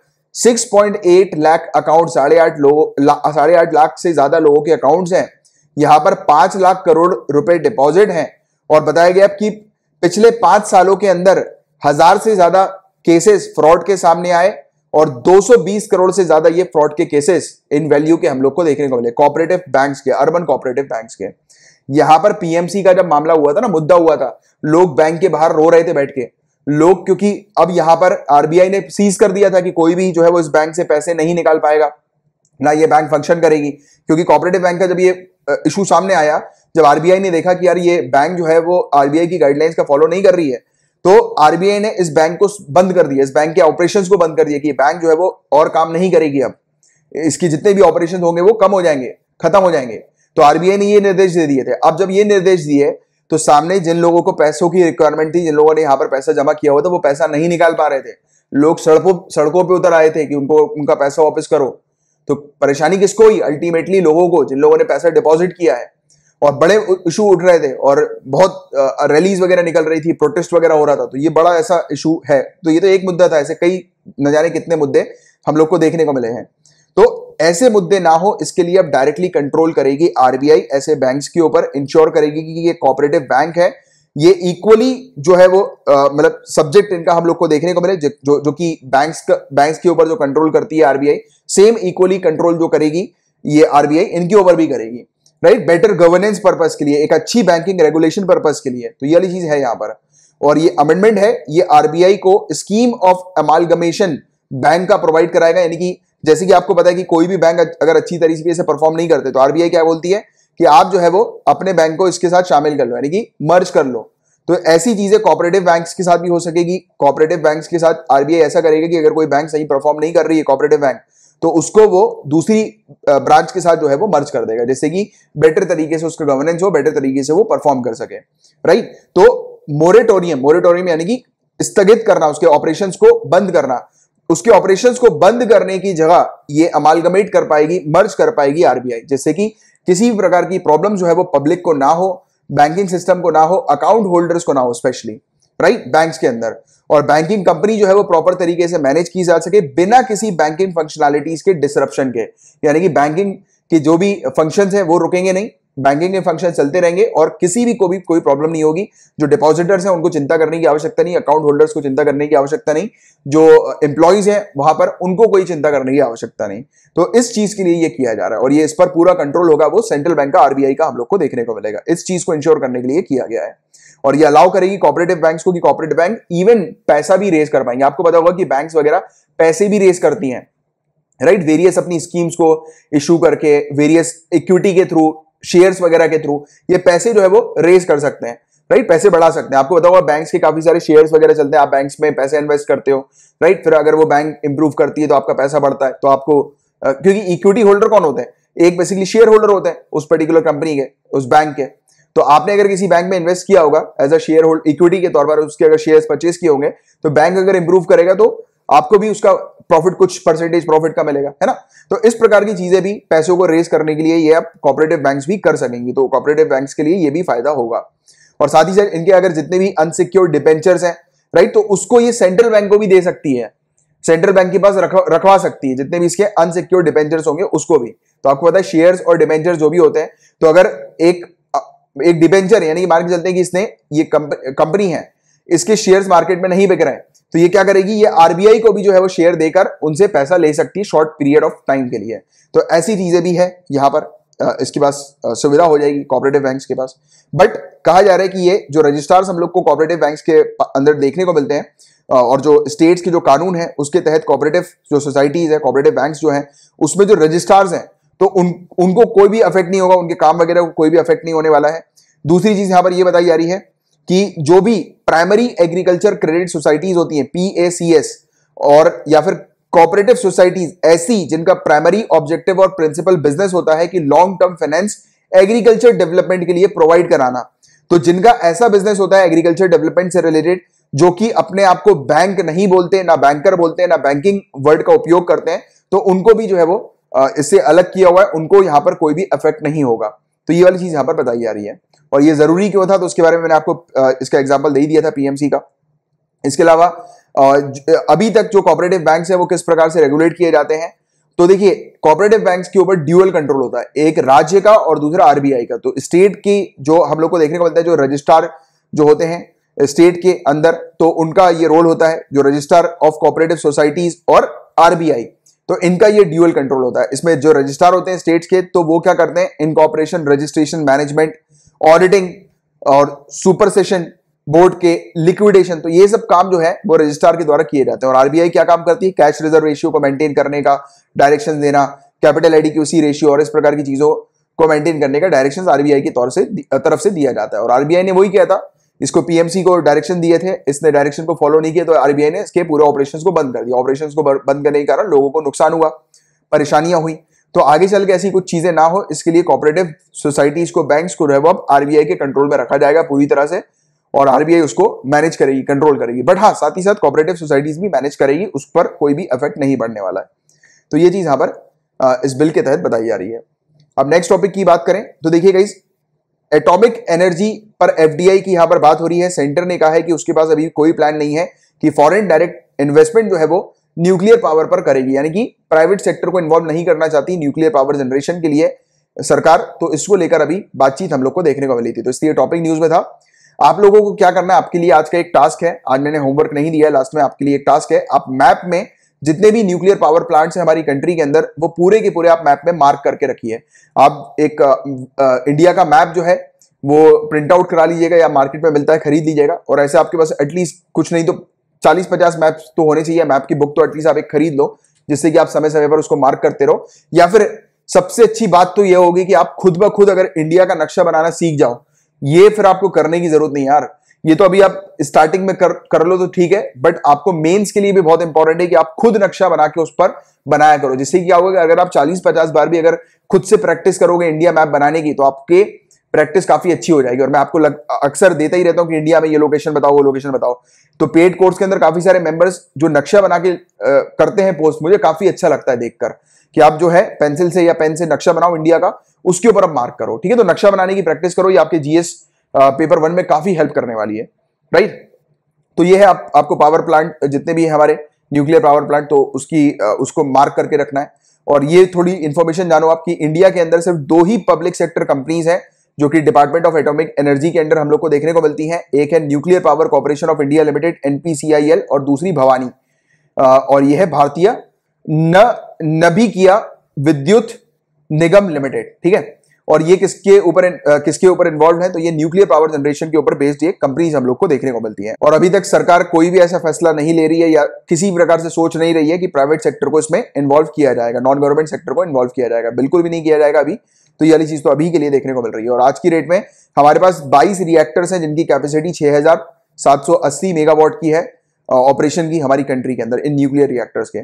S1: 6.8 लाख अकाउंट साढ़े आठ लोगों साढ़े आठ लाख से ज्यादा लोगों के अकाउंट्स हैं यहां पर पांच लाख करोड़ रुपए डिपॉजिट हैं और बताया गया कि पिछले पांच सालों के अंदर हजार से ज्यादा केसेस फ्रॉड के सामने आए और 220 करोड़ से ज्यादा ये फ्रॉड के केसेस इन वैल्यू के हम लोग को देखने को मिले कॉपरेटिव बैंक्स के अर्बन कॉपरेटिव बैंक्स के यहां पर पीएमसी का जब मामला हुआ था ना मुद्दा हुआ था लोग बैंक के बाहर रो रहे थे बैठ के लोग क्योंकि अब यहां पर आरबीआई ने सीज कर दिया था कि कोई भी जो है वो इस बैंक से पैसे नहीं निकाल पाएगा ना ये बैंक फंक्शन करेगी क्योंकि कॉपरेटिव बैंक का जब ये इशू सामने आया जब आरबीआई ने देखा कि यार ये बैंक जो है वो आरबीआई की गाइडलाइंस का फॉलो नहीं कर रही है तो आरबीआई ने इस बैंक को बंद कर दिया इस बैंक के ऑपरेशन को बंद कर दिया कि बैंक जो है वो और काम नहीं करेगी अब इसकी जितने भी ऑपरेशन होंगे वो कम हो जाएंगे खत्म हो जाएंगे तो आरबीआई ने ये निर्देश दे दिए थे अब जब ये निर्देश दिए तो सामने जिन लोगों को पैसों की रिक्वायरमेंट थी जिन लोगों ने यहाँ पर पैसा जमा किया हुआ था वो पैसा नहीं निकाल पा रहे थे लोग सड़कों सड़कों पे उतर आए थे कि उनको उनका पैसा वापस करो तो परेशानी किसको हुई अल्टीमेटली लोगों को जिन लोगों ने पैसा डिपॉजिट किया है और बड़े इशू उठ रहे थे और बहुत रैलीज वगैरह निकल रही थी प्रोटेस्ट वगैरह हो रहा था तो ये बड़ा ऐसा इशू है तो ये तो एक मुद्दा था ऐसे कई न जाने कितने मुद्दे हम लोग को देखने को मिले हैं तो ऐसे मुद्दे ना हो इसके लिए अब डायरेक्टली कंट्रोल करेगी आरबीआई ऐसे बैंक्स के ऊपर इंश्योर करेगी कि ये कॉपरेटिव बैंक है ये इक्वली जो है वो मतलब सब्जेक्ट इनका हम लोग को देखने को मिले जो जो कि बैंक्स बैंक्स के ऊपर जो कंट्रोल करती है आरबीआई सेम इक्वली कंट्रोल जो करेगी ये आरबीआई इनके ऊपर भी करेगी राइट बेटर गवर्नेंस पर्पज के लिए एक अच्छी बैंकिंग रेगुलेशन पर्पज के लिए तो ये वाली चीज है यहां पर और ये अमेंडमेंट है ये आरबीआई को स्कीम ऑफ एमालगमेशन बैंक का प्रोवाइड कराएगा यानी कि जैसे कि आपको पता है कि कोई भी बैंक अगर अच्छी तरीके से परफॉर्म नहीं करते तो आरबीआई क्या बोलती है कि आप जो है वो अपने बैंक को इसके साथ शामिल कर लो यानी कि मर्ज कर लो तो ऐसी चीजें कॉपरेटिव बैंक्स के साथ भी हो सकेगी कॉपरेटिव बैंक्स के साथ आरबीआई ऐसा करेगा कि अगर कोई बैंक सही परफॉर्म नहीं कर रही है कॉपरेटिव बैंक तो उसको वो दूसरी ब्रांच के साथ जो है वो मर्ज कर देगा जैसे कि बेटर तरीके से उसका गवर्नेंस हो बेटर तरीके से वो परफॉर्म कर सके राइट तो मोरेटोरियम मोरेटोरियम यानी कि स्थगित करना उसके ऑपरेशन को बंद करना उसके ऑपरेशन को बंद करने की जगह ये अमालगमेट कर पाएगी मर्ज कर पाएगी आरबीआई जैसे कि किसी भी प्रकार की प्रॉब्लम जो है वो पब्लिक को ना हो बैंकिंग सिस्टम को ना हो अकाउंट होल्डर्स को ना हो स्पेशली राइट बैंक्स के अंदर और बैंकिंग कंपनी जो है वो प्रॉपर तरीके से मैनेज की जा सके बिना किसी बैंकिंग फंक्शनैलिटीज के डिसरप्शन के यानी कि बैंकिंग के जो भी फंक्शन है वो रुकेंगे नहीं बैंकिंग के फंक्शन चलते रहेंगे और किसी भी को भी कोई प्रॉब्लम नहीं होगी जो डिपॉजिटर्स हैं उनको चिंता करने की आवश्यकता नहीं अकाउंट होल्डर्स को चिंता करने की आवश्यकता नहीं जो एम्प्लॉयज हैं वहां पर उनको कोई चिंता करने की आवश्यकता नहीं तो इस चीज के लिए ये किया जा रहा है और ये इस पर पूरा कंट्रोल होगा वो सेंट्रल बैंक का आरबीआई का हम लोग को देखने को मिलेगा इस चीज को इंश्योर करने के लिए किया गया है और ये अलाउ करेगी कॉपरेटिव बैंक को कि कॉपरेटिव बैंक इवन पैसा भी रेज कर पाएंगे आपको पता होगा कि बैंक वगैरह पैसे भी रेज करती हैं राइट right? वेरियस अपनी स्कीम्स को इश्यू करके वेरियस इक्विटी के थ्रू शेयर्स वगैरह के थ्रू ये पैसे जो है वो रेज कर सकते हैं राइट right? पैसे बढ़ा सकते हैं आपको बताओ बैंक्स के काफी सारे शेयर्स वगैरह चलते हैं आप बैंक्स में पैसे इन्वेस्ट करते हो राइट right? फिर अगर वो बैंक इंप्रूव करती है तो आपका पैसा बढ़ता है तो आपको क्योंकि इक्विटी होल्डर कौन होते हैं एक बेसिकली शेयर होल्डर होते हैं उस पर्टिकुलर कंपनी के उस बैंक के तो आपने अगर किसी बैंक में इन्वेस्ट किया होगा as a share hold equity के तौर पर उसके अगर शेयर परचेज किए होंगे तो बैंक अगर इंप्रूव करेगा तो आपको भी उसका प्रॉफिट कुछ परसेंटेज प्रॉफिट का मिलेगा है ना तो इस प्रकार की चीजें भी पैसों को रेस करने के लिए ये आप कॉपरेटिव बैंक भी कर सकेंगे तो कॉपरेटिव बैंक के लिए ये भी फायदा होगा और साथ ही साथ इनके अगर जितने भी अनसिक्योर्ड डिपेंचर्स हैं राइट तो उसको ये सेंट्रल बैंक को भी दे सकती है सेंट्रल बैंक के पास रखवा सकती है जितने भी इसके अनसिक्योर्ड डिपेंचर्स होंगे उसको भी तो आपको पता है शेयर्स और डिपेंचर्स जो भी होते हैं तो अगर एक एक डिबेंचर यानी कि मार्केट चलते हैं कि इसने ये कंपनी है इसके शेयर्स मार्केट में नहीं बिक रहे तो ये क्या करेगी ये आरबीआई को भी जो है वो शेयर देकर उनसे पैसा ले सकती है शॉर्ट पीरियड ऑफ टाइम के लिए तो ऐसी चीजें भी है यहां पर इसके पास सुविधा हो जाएगी कॉपरेटिव बैंक के पास बट कहा जा रहा है कि ये जो रजिस्ट्रार्स हम लोग को कॉपरेटिव बैंक के अंदर देखने को मिलते हैं और जो स्टेट्स के जो कानून है उसके तहत कॉपरेटिव जो सोसाइटीज है कॉपरेटिव बैंक जो है उसमें जो रजिस्ट्रार्स हैं तो उन उनको कोई भी अफेक्ट नहीं होगा उनके काम वगैरह को कोई भी अफेक्ट नहीं होने वाला है दूसरी चीज यहां पर यह बताई जा रही है कि जो भी प्राइमरी एग्रीकल्चर क्रेडिट सोसाइटीज होती हैं पीएसीएस और या फिर कोऑपरेटिव सोसाइटीज ऐसी जिनका प्राइमरी ऑब्जेक्टिव और प्रिंसिपल बिजनेस होता है कि long term finance agriculture development के लिए प्रोवाइड कराना तो जिनका ऐसा बिजनेस होता है एग्रीकल्चर डेवलपमेंट से रिलेटेड जो कि अपने आप को बैंक नहीं बोलते ना बैंकर बोलते ना बैंकिंग वर्ड का उपयोग करते हैं तो उनको भी जो है वो इससे अलग किया हुआ है उनको यहां पर कोई भी इफेक्ट नहीं होगा तो ये वाली चीज़ यहां पर बताई जा रही है और ये ज़रूरी क्यों था तो उसके बारे में मैंने आपको इसका एग्जाम्पल दे ही दिया था पीएमसी का इसके अलावा अभी तक जो कॉपरेटिव बैंक है वो किस प्रकार से रेगुलेट किए जाते हैं तो देखिए कॉपरेटिव बैंक्स के ऊपर ड्यूअल कंट्रोल होता है एक राज्य का और दूसरा आरबीआई का तो स्टेट की जो हम लोग को देखने को मिलता है जो रजिस्ट्रार जो होते हैं स्टेट के अंदर तो उनका ये रोल होता है जो रजिस्ट्रार ऑफ कॉपरेटिव सोसाइटीज और आरबीआई तो इनका ये ड्यूअल कंट्रोल होता है इसमें जो रजिस्ट्रार होते हैं स्टेट्स के तो वो क्या करते हैं इनकॉपरेशन रजिस्ट्रेशन मैनेजमेंट ऑडिटिंग और सुपर सेशन बोर्ड के लिक्विडेशन तो ये सब काम जो है वो रजिस्ट्रार के द्वारा किए जाते हैं और आरबीआई क्या काम करती है कैश रिजर्व रेशियो को मेंटेन करने का डायरेक्शन देना कैपिटल उसी रेशियो और इस प्रकार की चीजों को मेंटेन करने का डायरेक्शन आरबीआई के तौर से तरफ से दिया जाता है और आरबीआई ने वही किया था इसको पीएमसी को डायरेक्शन दिए थे इसने डायरेक्शन को फॉलो नहीं किया तो आरबीआई ने इसके पूरे ऑपरेशन को बंद कर दिया ऑपरेशन को बंद करने के कारण लोगों को नुकसान हुआ परेशानियां हुई तो आगे चल के ऐसी कुछ चीजें ना हो इसके लिए कॉपरेटिव सोसाइटीज को बैंक्स को रेव आरबीआई के कंट्रोल में रखा जाएगा पूरी तरह से और आरबीआई उसको मैनेज करेगी कंट्रोल करेगी बट हाँ साथ ही साथ कॉपरेटिव सोसाइटीज भी मैनेज करेगी उस पर कोई भी इफेक्ट नहीं पड़ने वाला है तो ये चीज यहाँ पर इस बिल के तहत बताई जा रही है अब नेक्स्ट टॉपिक की बात करें तो देखिए गाइज एटॉमिक एनर्जी पर एफडीआई की यहां पर बात हो रही है सेंटर ने कहा है कि उसके पास अभी कोई प्लान नहीं है कि फॉरेन डायरेक्ट इन्वेस्टमेंट जो है वो न्यूक्लियर पावर पर करेगी यानी कि प्राइवेट सेक्टर को इन्वॉल्व नहीं करना चाहती न्यूक्लियर पावर जनरेशन के लिए सरकार तो इसको लेकर अभी बातचीत हम लोग को देखने को मिली थी तो इसलिए टॉपिक न्यूज में था आप लोगों को क्या करना है आपके लिए आज का एक टास्क है आज मैंने होमवर्क नहीं दिया है लास्ट में आपके लिए एक टास्क है आप मैप में जितने भी न्यूक्लियर पावर प्लांट्स हैं हमारी कंट्री के अंदर वो पूरे के पूरे आप मैप में मार्क करके रखिए आप एक आ, आ, इंडिया का मैप जो है वो प्रिंट आउट करा लीजिएगा या मार्केट में मिलता है खरीद लीजिएगा और ऐसे आपके पास एटलीस्ट कुछ नहीं तो चालीस पचास मैप्स तो होने चाहिए मैप की बुक तो एटलीस्ट आप एक खरीद लो जिससे कि आप समय समय पर उसको मार्क करते रहो या फिर सबसे अच्छी बात तो यह होगी कि आप खुद ब खुद अगर इंडिया का नक्शा बनाना सीख जाओ ये फिर आपको करने की जरूरत नहीं यार ये तो अभी आप स्टार्टिंग में कर कर लो तो ठीक है बट आपको मेंस के लिए भी बहुत इंपॉर्टेंट है कि आप खुद नक्शा बना के उस पर बनाया करो जिससे क्या होगा अगर आप 40-50 बार भी अगर खुद से प्रैक्टिस करोगे इंडिया मैप बनाने की तो आपके प्रैक्टिस काफी अच्छी हो जाएगी और मैं आपको अक्सर देता ही रहता हूँ कि इंडिया में ये लोकेशन बताओ वो लोकेशन बताओ तो पेड कोर्स के अंदर काफी सारे मेंबर्स जो नक्शा बना के करते हैं पोस्ट मुझे काफी अच्छा लगता है देखकर कि आप जो है पेंसिल से या पेन से नक्शा बनाओ इंडिया का उसके ऊपर आप मार्क करो ठीक है तो नक्शा बनाने की प्रैक्टिस करो ये आपके जीएस पेपर वन में काफ़ी हेल्प करने वाली है राइट तो ये है आप, आपको पावर प्लांट जितने भी हमारे न्यूक्लियर पावर प्लांट तो उसकी उसको मार्क करके रखना है और ये थोड़ी इन्फॉर्मेशन जानो आपकी इंडिया के अंदर सिर्फ दो ही पब्लिक सेक्टर कंपनीज हैं जो कि डिपार्टमेंट ऑफ एटॉमिक एनर्जी के अंदर हम लोग को देखने को मिलती है एक है nuclear power corporation of India limited NPCIL और दूसरी भवानी और यह है भारतीय न विद्युत निगम लिमिटेड ठीक है और ये किसके ऊपर किसके ऊपर इन्वॉल्व है तो ये न्यूक्लियर पावर जनरेशन के ऊपर बेस्ड ये कंपनीज हम लोग को देखने को मिलती है और अभी तक सरकार कोई भी ऐसा फैसला नहीं ले रही है या किसी प्रकार से सोच नहीं रही है कि प्राइवेट सेक्टर को इसमें इन्वॉल्व किया जाएगा नॉन गवर्नमेंट सेक्टर को इन्वॉल्व किया जाएगा बिल्कुल भी नहीं किया जाएगा अभी तो ये वाली चीज तो अभी के लिए देखने को मिल रही है और आज की डेट में हमारे पास बाईस रिएक्टर्स हैं जिनकी कैपेसिटी छह मेगावाट की है ऑपरेशन की हमारी कंट्री के अंदर इन न्यूक्लियर रिएक्टर्स के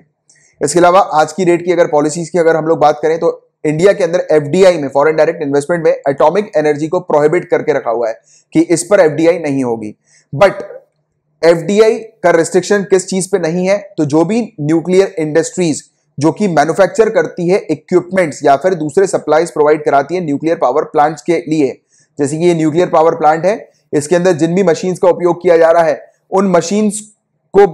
S1: इसके अलावा आज की डेट की अगर पॉलिसीज की अगर हम लोग बात करें तो इंडिया के अंदर एफडीआई में फॉरेन डायरेक्ट इन्वेस्टमेंट में एटॉमिक एनर्जी को प्रोहिबिट करके रखा हुआ है कि इस पर एफडीआई नहीं होगी बट एफडीआई का रिस्ट्रिक्शन किस चीज पे नहीं है तो जो भी न्यूक्लियर इंडस्ट्रीज जो कि मैन्युफैक्चर करती है इक्विपमेंट्स या फिर दूसरे सप्लाईज प्रोवाइड कराती है न्यूक्लियर पावर प्लांट्स के लिए जैसे कि ये न्यूक्लियर पावर प्लांट है इसके अंदर जिन भी मशीन्स का उपयोग किया जा रहा है उन मशीन्स को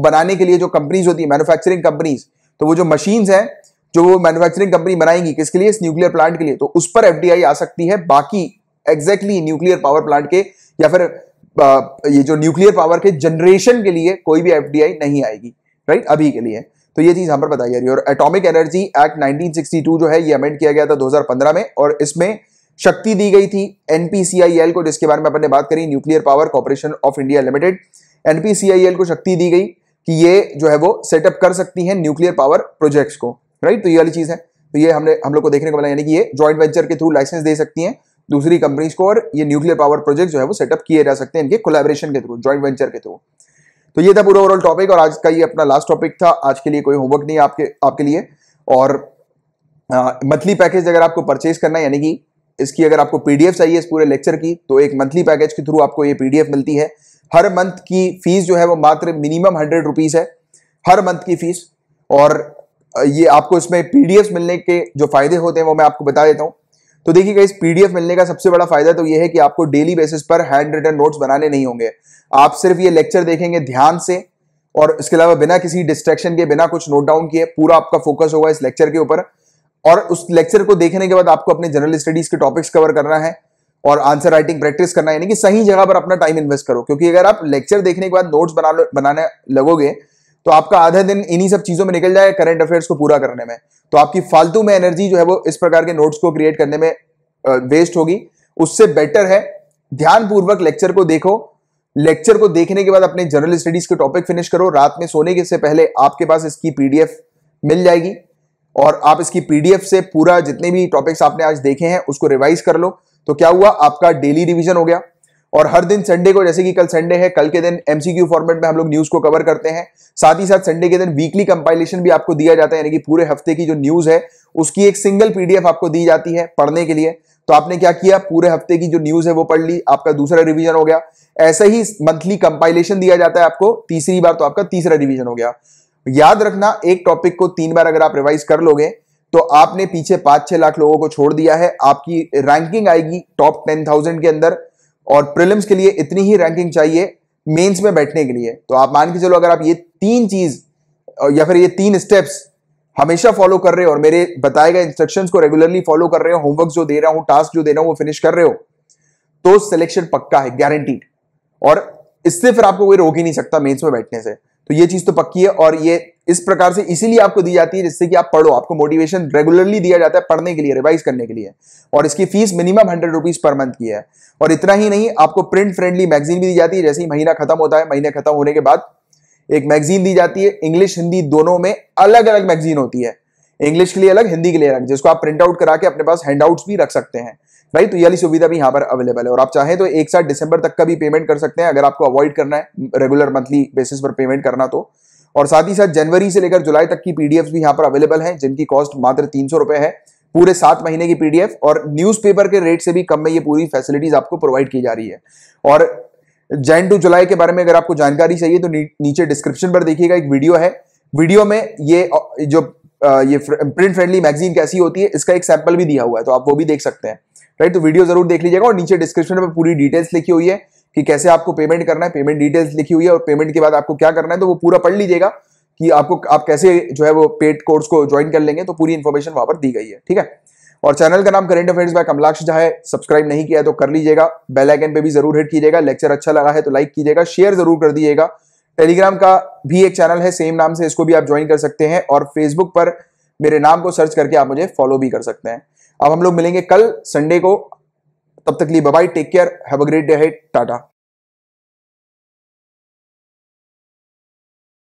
S1: बनाने के लिए जो कंपनीज होती है मैन्युफैक्चरिंग कंपनीज तो वो जो मशीन्स हैं जो वो मैन्युफैक्चरिंग कंपनी बनाएगी किसके लिए इस न्यूक्लियर प्लांट के लिए तो उस पर एफडीआई आ सकती है बाकी एग्जैक्टली न्यूक्लियर पावर प्लांट के या फिर ये जो न्यूक्लियर पावर के जनरेशन के लिए कोई भी एफडीआई नहीं आएगी राइट अभी के लिए तो ये चीज हम पर बताई जा रही है और एटॉमिक एनर्जी एक्ट 1962 जो है ये अमेंड किया गया था 2015 में और इसमें शक्ति दी गई थी एनपीसीआईएल को जिसके बारे में अपन ने बात करी nuclear power corporation of India limited NPCIL को शक्ति दी गई कि ये जो है वो सेटअप कर सकती है न्यूक्लियर पावर प्रोजेक्ट्स को राइट तो ये वाली चीज़ है तो ये हमने हम लोग को देखने को मिला यानी कि ये ज्वाइंट वेंचर के थ्रू लाइसेंस दे सकती हैं दूसरी कंपनीज को और ये न्यूक्लियर पावर प्रोजेक्ट जो है वो सेटअप किए जा सकते हैं इनके कोलेबरेशन के थ्रू ज्वाइंट वेंचर के थ्रू तो ये था पूरा ओवरऑल टॉपिक और आज का ये अपना लास्ट टॉपिक था आज के लिए कोई होमवर्क नहीं है आपके आपके लिए और मंथली पैकेज अगर आपको परचेज करना है यानी कि इसकी अगर आपको पीडीएफ चाहिए इस पूरे लेक्चर की तो एक मंथली पैकेज के थ्रू आपको ये पीडीएफ मिलती है हर मंथ की फीस जो है वो मात्र मिनिमम हंड्रेड रुपीज़ है हर मंथ की फीस और ये आपको इसमें पीडीएफ मिलने के जो फायदे होते हैं वो मैं आपको बता देता हूँ तो देखिएगा इस पीडीएफ मिलने का सबसे बड़ा फायदा तो ये है कि आपको डेली बेसिस पर हैंड रिटर्न नोट्स बनाने नहीं होंगे आप सिर्फ ये लेक्चर देखेंगे ध्यान से और इसके अलावा बिना किसी डिस्ट्रैक्शन के बिना कुछ नोट डाउन किए पूरा आपका फोकस होगा इस लेक्चर के ऊपर और उस लेक्चर को देखने के बाद आपको अपने जनरल स्टडीज के टॉपिक्स कवर करना है और आंसर राइटिंग प्रैक्टिस करना है यानी कि सही जगह पर अपना टाइम इन्वेस्ट करो क्योंकि अगर आप लेक्चर देखने के बाद नोट्स बना बनाने लगोगे तो आपका आधा दिन इन्हीं सब चीज़ों में निकल जाए करंट अफेयर्स को पूरा करने में तो आपकी फालतू में एनर्जी जो है वो इस प्रकार के नोट्स को क्रिएट करने में वेस्ट होगी उससे बेटर है ध्यानपूर्वक लेक्चर को देखो लेक्चर को देखने के बाद अपने जनरल स्टडीज के टॉपिक फिनिश करो रात में सोने के से पहले आपके पास इसकी पीडीएफ मिल जाएगी और आप इसकी पीडीएफ से पूरा जितने भी टॉपिक्स आपने आज देखे हैं उसको रिवाइज कर लो तो क्या हुआ आपका डेली रिवीजन हो गया और हर दिन संडे को जैसे कि कल संडे है कल के दिन एमसीक्यू फॉर्मेट में हम लोग न्यूज को कवर करते हैं साथ ही साथ संडे के दिन वीकली कंपाइलेशन भी आपको दिया जाता है यानी कि पूरे हफ्ते की जो न्यूज है उसकी एक सिंगल पीडीएफ आपको दी जाती है पढ़ने के लिए तो आपने क्या किया पूरे हफ्ते की जो न्यूज है वो पढ़ ली आपका दूसरा रिविजन हो गया ऐसे ही मंथली कंपाइलेशन दिया जाता है आपको तीसरी बार तो आपका तीसरा रिविजन हो गया याद रखना एक टॉपिक को तीन बार अगर आप रिवाइज कर लोगे तो आपने पीछे पांच छह लाख लोगों को छोड़ दिया है आपकी रैंकिंग आएगी टॉप टेन थाउजेंड के अंदर और प्रिलिम्स के लिए इतनी ही रैंकिंग चाहिए मेंस में बैठने के लिए तो आप मान के चलो अगर आप ये तीन चीज या फिर ये तीन स्टेप्स हमेशा फॉलो कर रहे हो और मेरे बताए गए इंस्ट्रक्शंस को रेगुलरली फॉलो कर रहे हो होमवर्क जो दे रहा हूं टास्क जो दे रहा हूं वो फिनिश कर रहे हो तो सिलेक्शन पक्का है गारंटीड और इससे फिर आपको कोई रोक ही नहीं सकता मेंस में बैठने से तो ये चीज तो पक्की है और ये इस प्रकार से इसीलिए आपको दी जाती है जिससे कि आप पढ़ो आपको मोटिवेशन रेगुलरली दिया जाता है पढ़ने के लिए रिवाइज करने के लिए और इसकी fees minimum hundred rupees per month की है और इतना ही नहीं आपको प्रिंट फ्रेंडली मैगजीन भी दी जाती है जैसे ही महीना खत्म होता है महीने खत्म होने के बाद एक मैगजीन दी जाती है इंग्लिश हिंदी दोनों में अलग अलग मैगजीन होती है इंग्लिश के लिए अलग हिंदी के लिए अलग जिसको आप प्रिंट आउट करा के अपने पास हैंड भी रख सकते हैं भाई तो ये वाली सुविधा भी यहाँ पर अवेलेबल है और आप चाहें तो एक साथ दिसंबर तक का भी पेमेंट कर सकते हैं अगर आपको अवॉइड करना है रेगुलर मंथली बेसिस पर पेमेंट करना तो और साथ ही साथ जनवरी से लेकर जुलाई तक की पीडीएफ भी यहाँ पर अवेलेबल है जिनकी कॉस्ट मात्र तीन सौ रुपए है पूरे सात महीने की पीडीएफ और न्यूज़पेपर के रेट से भी कम में ये पूरी फैसिलिटीज आपको प्रोवाइड की जा रही है और जैन टू जुलाई के बारे में अगर आपको जानकारी चाहिए तो नीचे डिस्क्रिप्शन पर देखिएगा एक वीडियो है वीडियो में ये जो ये प्रिंट फ्रेंडली मैगजीन कैसी होती है इसका एक सैंपल भी दिया हुआ है तो आप वो भी देख सकते हैं राइट तो वीडियो जरूर देख लीजिएगा और नीचे डिस्क्रिप्शन में पूरी डिटेल्स लिखी हुई है कि कैसे आपको पेमेंट करना है पेमेंट डिटेल्स लिखी हुई है और पेमेंट के बाद आपको क्या करना है तो वो पूरा पढ़ लीजिएगा कि आपको आप कैसे जो है वो पेड कोर्स को ज्वाइन कर लेंगे तो पूरी इन्फॉर्मेशन वहां पर दी गई है ठीक है और चैनल का नाम करेंट अफेयर्स बाय कमलाक्ष जहा है सब्सक्राइब नहीं किया है तो कर लीजिएगा बेल आइकन पे भी जरूर हिट कीजिएगा लेक्चर अच्छा लगा है तो लाइक कीजिएगा शेयर जरूर कर दीजिएगा टेलीग्राम का भी एक चैनल है सेम नाम से इसको भी आप ज्वाइन कर सकते हैं और फेसबुक पर मेरे नाम को सर्च करके आप मुझे फॉलो भी कर सकते हैं अब हम लोग मिलेंगे कल संडे को तब तक लिए bye take care have a great day ahead Tata